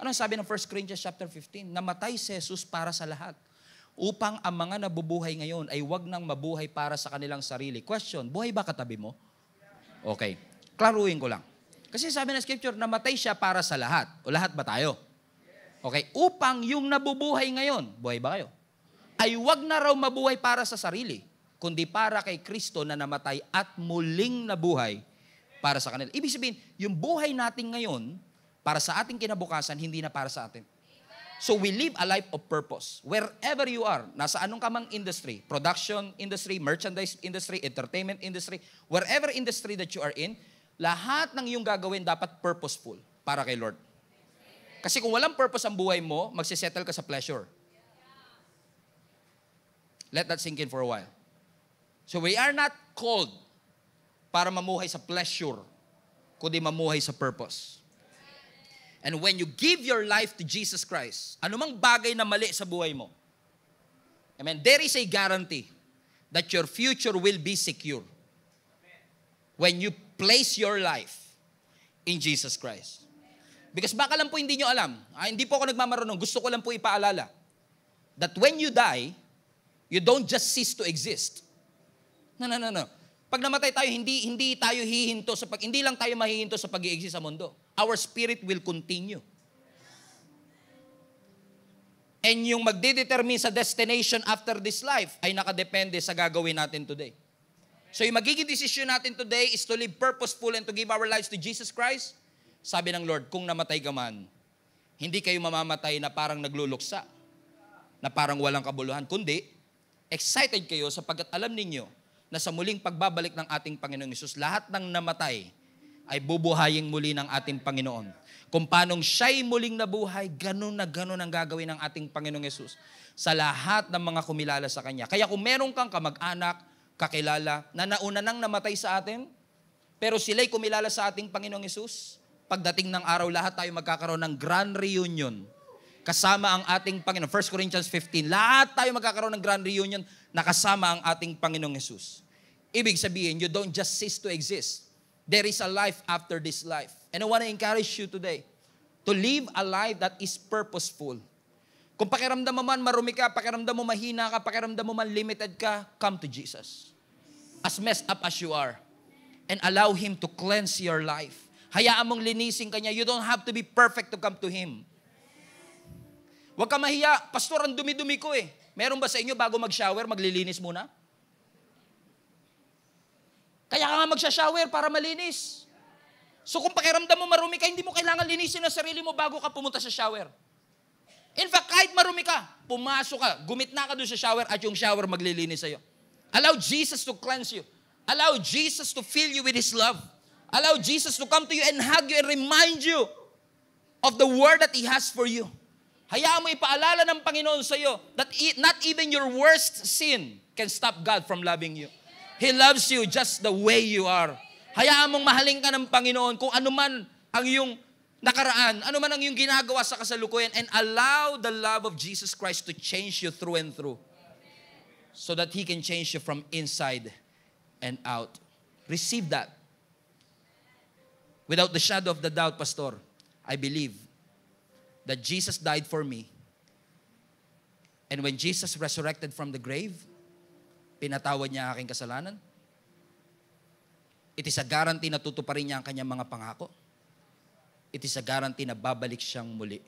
Anong sabi ng 1 Corinthians chapter 15? Namatay si Jesus para sa lahat upang ang mga nabubuhay ngayon ay wag nang mabuhay para sa kanilang sarili. Question, buhay ba katabi mo? Okay. Klaruin ko lang. Kasi sabi ng scripture, namatay siya para sa lahat. O lahat ba tayo? Okay. Upang yung nabubuhay ngayon, buhay ba kayo? Ay wag na raw mabuhay para sa sarili, kundi para kay Kristo na namatay at muling nabuhay para sa kanila. Ibig sabihin, yung buhay natin ngayon, para sa ating kinabukasan, hindi na para sa atin. So we live a life of purpose. Wherever you are, nasa anong kamang industry, production industry, merchandise industry, entertainment industry, wherever industry that you are in, lahat ng iyong gagawin dapat purposeful para kay Lord. Kasi kung walang purpose ang buhay mo, magsisettle ka sa pleasure. Let that sink in for a while. So we are not called para mamuhay sa pleasure, kundi mamuhay sa purpose. And when you give your life to Jesus Christ, anumang bagay na mali sa buhay mo, Amen. There is a guarantee that your future will be secure when you place your life in Jesus Christ. Because baka lang po hindi nyo alam, ah, hindi po ako nagmamarunong, gusto ko lang po ipaalala that when you die, you don't just cease to exist. No, no, no, no. Pag namatay tayo, hindi, hindi tayo hihinto sa pag, hindi lang tayo mahihinto sa pag-iexist sa mundo. Our spirit will continue. And yung magdedetermine sa destination after this life ay nakadepende sa gagawin natin today. So yung magiging decision natin today is to live purposeful and to give our lives to Jesus Christ. Sabi ng Lord, kung namatay ka man, hindi kayo mamamatay na parang nagluluksa, na parang walang kabuluhan, kundi excited kayo sapagkat alam ninyo na sa muling pagbabalik ng ating Panginoong Isus, lahat ng namatay ay bubuhayin muli ng ating Panginoon. Kung paanong siya'y muling nabuhay, ganun na ganun ang gagawin ng ating Panginoong Yesus sa lahat ng mga kumilala sa Kanya. Kaya kung meron kang kamag-anak, kakilala, na nauna nang namatay sa atin, pero sila'y kumilala sa ating Panginoong Yesus, pagdating ng araw lahat tayo magkakaroon ng grand reunion kasama ang ating Panginoon. 1 Corinthians 15, lahat tayo magkakaroon ng grand reunion na kasama ang ating Panginoong Yesus. Ibig sabihin, you don't just cease to exist. There is a life after this life. And I want to encourage you today to live a life that is purposeful. Kung pakiramdam mo man marumi ka, pakiramdam mo mahina ka, pakiramdam mo man limited ka, come to Jesus. As messed up as you are. And allow Him to cleanse your life. Hayaan mong linisin kanya. You don't have to be perfect to come to Him. Huwag ka mahiya. Pastor, ang dumi-dumi ko eh. Meron ba sa inyo bago mag-shower, maglilinis muna? Kaya ka nga magsha-shower para malinis. So kung pakiramdam mo marumi ka, hindi mo kailangan linisin ang sarili mo bago ka pumunta sa shower. In fact, kahit marumi ka, pumasok ka, gumit na ka doon sa shower at yung shower maglilinis sa'yo. Allow Jesus to cleanse you. Allow Jesus to fill you with His love. Allow Jesus to come to you and hug you and remind you of the word that He has for you. Hayaan mo ipaalala ng Panginoon sa iyo that e, not even your worst sin can stop God from loving you. He loves you just the way you are. Hayaan mong mahalin ka ng Panginoon kung ano man ang iyong nakaraan, ano ang iyong ginagawa sa kasalukuyan, and allow the love of Jesus Christ to change you through and through so that He can change you from inside and out. Receive that. Without the shadow of the doubt, Pastor, I believe that Jesus died for me. And when Jesus resurrected from the grave, Pinatawad niya aking kasalanan. It is a guarantee na tutuparin niya ang kanyang mga pangako. It is a guarantee na babalik siyang muli.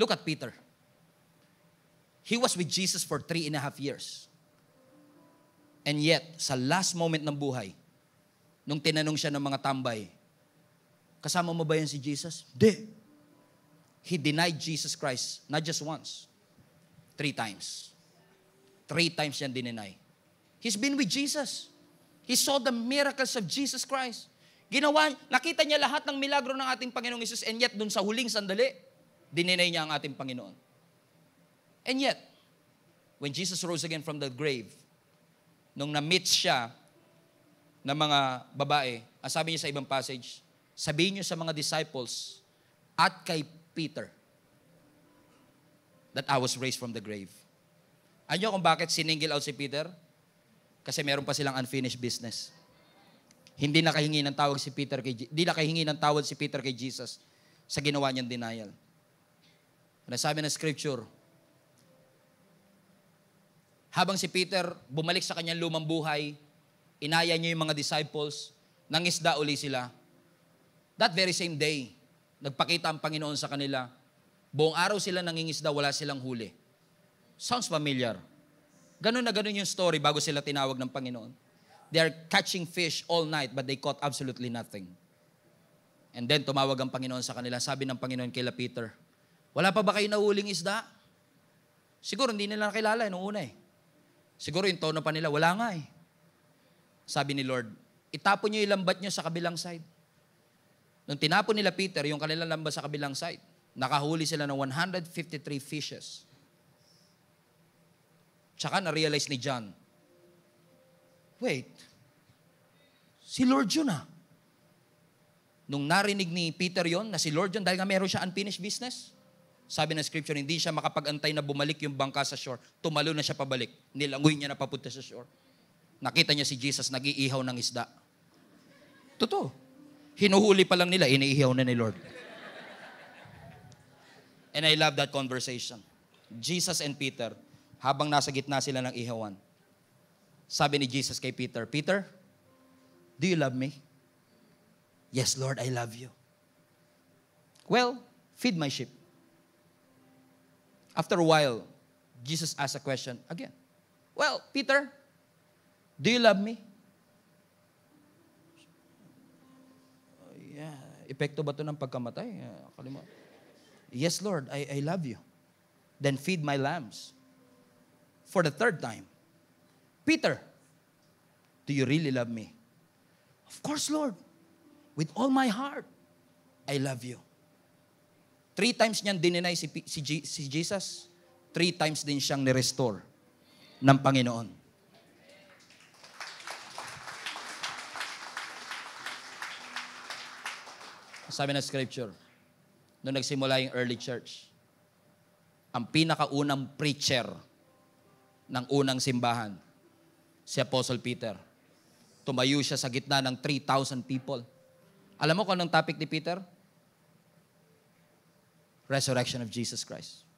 Look at Peter. He was with Jesus for three and a half years. And yet, sa last moment ng buhay, nung tinanong siya ng mga tambay, kasama mo ba yan si Jesus? Di. He denied Jesus Christ, not just once, three times. Three times yan dininay. He's been with Jesus. He saw the miracles of Jesus Christ. Ginawa, nakita niya lahat ng milagro ng ating Panginoong Isus and yet dun sa huling sandali, dininay niya ang ating Panginoon. And yet, when Jesus rose again from the grave, nung na-meet siya ng mga babae, ang sabi niya sa ibang passage, sabihin niyo sa mga disciples at kay Peter that I was raised from the grave. Alam kung bakit siningil out si Peter? Kasi meron pa silang unfinished business. Hindi na kahingi ng tawag si Peter kay hindi kahingi ng tawad si Peter kay Jesus sa ginawa niyang denial. Nasabi ano ng scripture, habang si Peter bumalik sa kanyang lumang buhay, inaya niya yung mga disciples, nangisda uli sila. That very same day, nagpakita ang Panginoon sa kanila. Buong araw sila nangingisda, wala silang huli. Sounds familiar. Ganun na ganun yung story bago sila tinawag ng Panginoon. They are catching fish all night but they caught absolutely nothing. And then tumawag ang Panginoon sa kanila. Sabi ng Panginoon kay Peter, wala pa ba kayo nahuling isda? Siguro hindi nila nakilala eh, nung una eh. Siguro yung tono pa nila, wala nga eh. Sabi ni Lord, itapon niyo yung lambat nyo sa kabilang side. Nung tinapon nila Peter, yung kanilang lambat sa kabilang side, nakahuli sila ng 153 fishes. Tsaka na-realize ni John, wait, si Lord yun ah. Nung narinig ni Peter yon na si Lord yun, dahil nga meron siya unfinished business, sabi ng scripture, hindi siya makapag-antay na bumalik yung bangka sa shore. Tumalo na siya pabalik. Nilangoy niya na papunta sa shore. Nakita niya si Jesus nag-iihaw ng isda. Totoo. Hinuhuli pa lang nila, iniihaw na ni Lord. And I love that conversation. Jesus and Peter, habang nasa gitna sila ng ihawan. Sabi ni Jesus kay Peter, Peter, do you love me? Yes, Lord, I love you. Well, feed my sheep. After a while, Jesus asked a question again. Well, Peter, do you love me? Uh, yeah. Epekto ba ito ng pagkamatay? Uh, yes, Lord, I, I love you. Then feed my lambs for the third time, Peter, do you really love me? Of course, Lord. With all my heart, I love you. Three times niyang dininay si, si, si Jesus. Three times din siyang nirestore ng Panginoon. Sabi ng scripture, nung nagsimula yung early church, ang pinakaunang preacher ng unang simbahan, si Apostle Peter. Tumayo siya sa gitna ng 3,000 people. Alam mo kung anong topic ni Peter? Resurrection of Jesus Christ.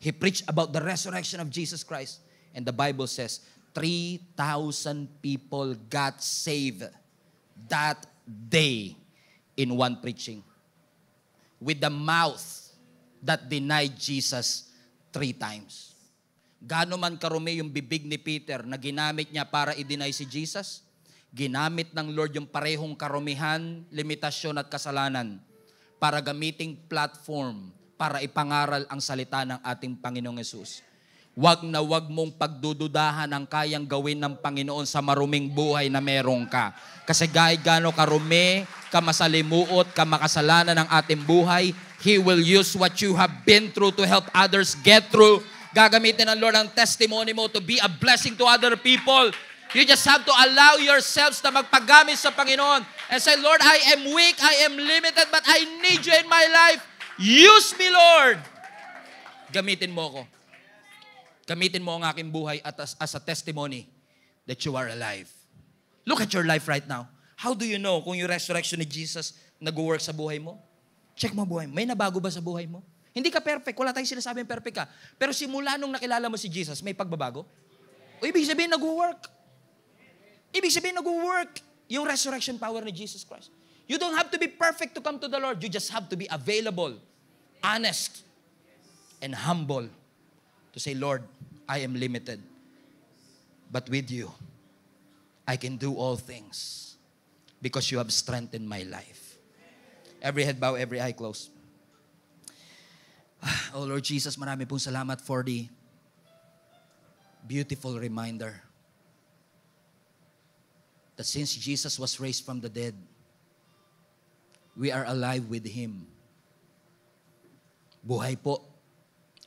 He preached about the resurrection of Jesus Christ. And the Bible says, 3,000 people got saved that day in one preaching. With the mouth that denied Jesus three times gaano man karumi yung bibig ni Peter na ginamit niya para i-deny si Jesus, ginamit ng Lord yung parehong karumihan, limitasyon at kasalanan para gamiting platform para ipangaral ang salita ng ating Panginoong Yesus. Huwag na huwag mong pagdududahan ang kayang gawin ng Panginoon sa maruming buhay na meron ka. Kasi kahit gano'ng karumi, kamasalimuot, kamakasalanan ng ating buhay, He will use what you have been through to help others get through Gagamitin ng Lord ang testimony mo to be a blessing to other people. You just have to allow yourselves na magpagamit sa Panginoon and say, Lord, I am weak, I am limited, but I need you in my life. Use me, Lord. Gamitin mo ako. Gamitin mo ang aking buhay at as, as a testimony that you are alive. Look at your life right now. How do you know kung yung resurrection ni Jesus nag-work sa buhay mo? Check mo buhay mo. May nabago ba sa buhay mo? Hindi ka perfect. Wala tayong sinasabing perfect ka. Pero simula nung nakilala mo si Jesus, may pagbabago? O ibig sabihin, nag-work. Ibig sabihin, nag-work yung resurrection power ni Jesus Christ. You don't have to be perfect to come to the Lord. You just have to be available, honest, and humble to say, Lord, I am limited. But with you, I can do all things because you have strengthened my life. Every head bow, every eye closed. Ah, oh Lord Jesus, marami pong salamat for the beautiful reminder that since Jesus was raised from the dead, we are alive with Him. Buhay po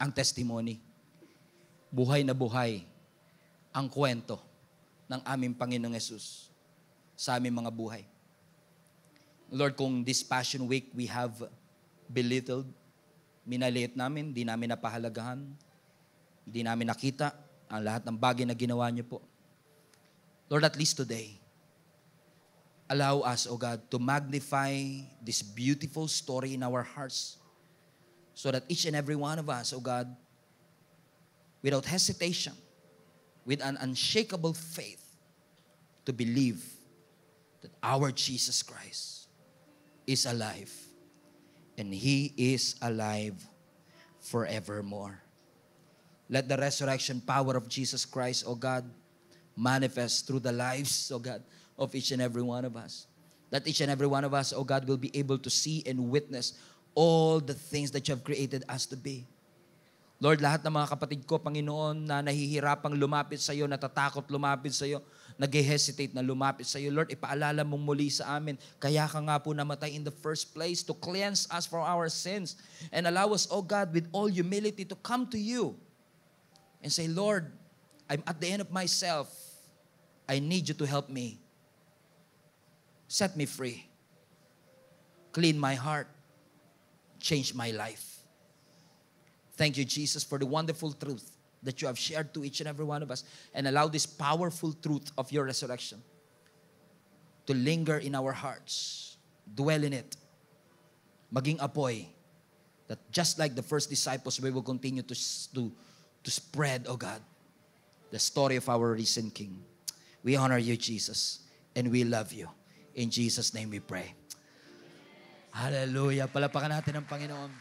ang testimony. Buhay na buhay ang kwento ng aming Panginoong Yesus sa aming mga buhay. Lord, kung this Passion Week we have belittled, minaliit namin, di namin napahalagahan, di namin nakita ang lahat ng bagay na ginawa niyo po. Lord, at least today, allow us, O God, to magnify this beautiful story in our hearts so that each and every one of us, O God, without hesitation, with an unshakable faith, to believe that our Jesus Christ is alive and He is alive forevermore. Let the resurrection power of Jesus Christ, O God, manifest through the lives, O God, of each and every one of us. That each and every one of us, O God, will be able to see and witness all the things that you have created us to be. Lord, lahat ng mga kapatid ko, Panginoon, na nahihirapang lumapit sa iyo, natatakot lumapit sa iyo, nag-hesitate na lumapit sa iyo. Lord, ipaalala mong muli sa amin. Kaya ka nga po namatay in the first place to cleanse us from our sins and allow us, O oh God, with all humility to come to you and say, Lord, I'm at the end of myself. I need you to help me. Set me free. Clean my heart. Change my life. Thank you, Jesus, for the wonderful truth that you have shared to each and every one of us and allow this powerful truth of your resurrection to linger in our hearts, dwell in it, maging apoy, that just like the first disciples, we will continue to, to, to spread, oh God, the story of our recent King. We honor you, Jesus, and we love you. In Jesus' name we pray. Hallelujah. Palapakan natin ang Panginoon.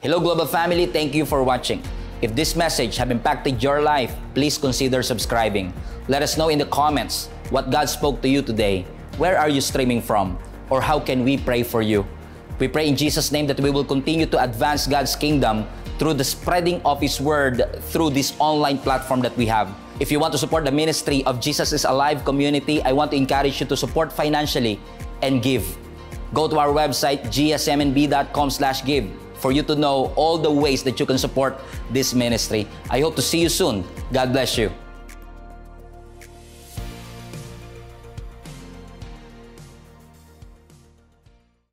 Hello Global Family, thank you for watching. If this message have impacted your life, please consider subscribing. Let us know in the comments what God spoke to you today. Where are you streaming from? Or how can we pray for you? We pray in Jesus' name that we will continue to advance God's kingdom through the spreading of His word through this online platform that we have. If you want to support the ministry of Jesus is Alive community, I want to encourage you to support financially and give. Go to our website, gsmnb.com slash give for you to know all the ways that you can support this ministry. I hope to see you soon. God bless you.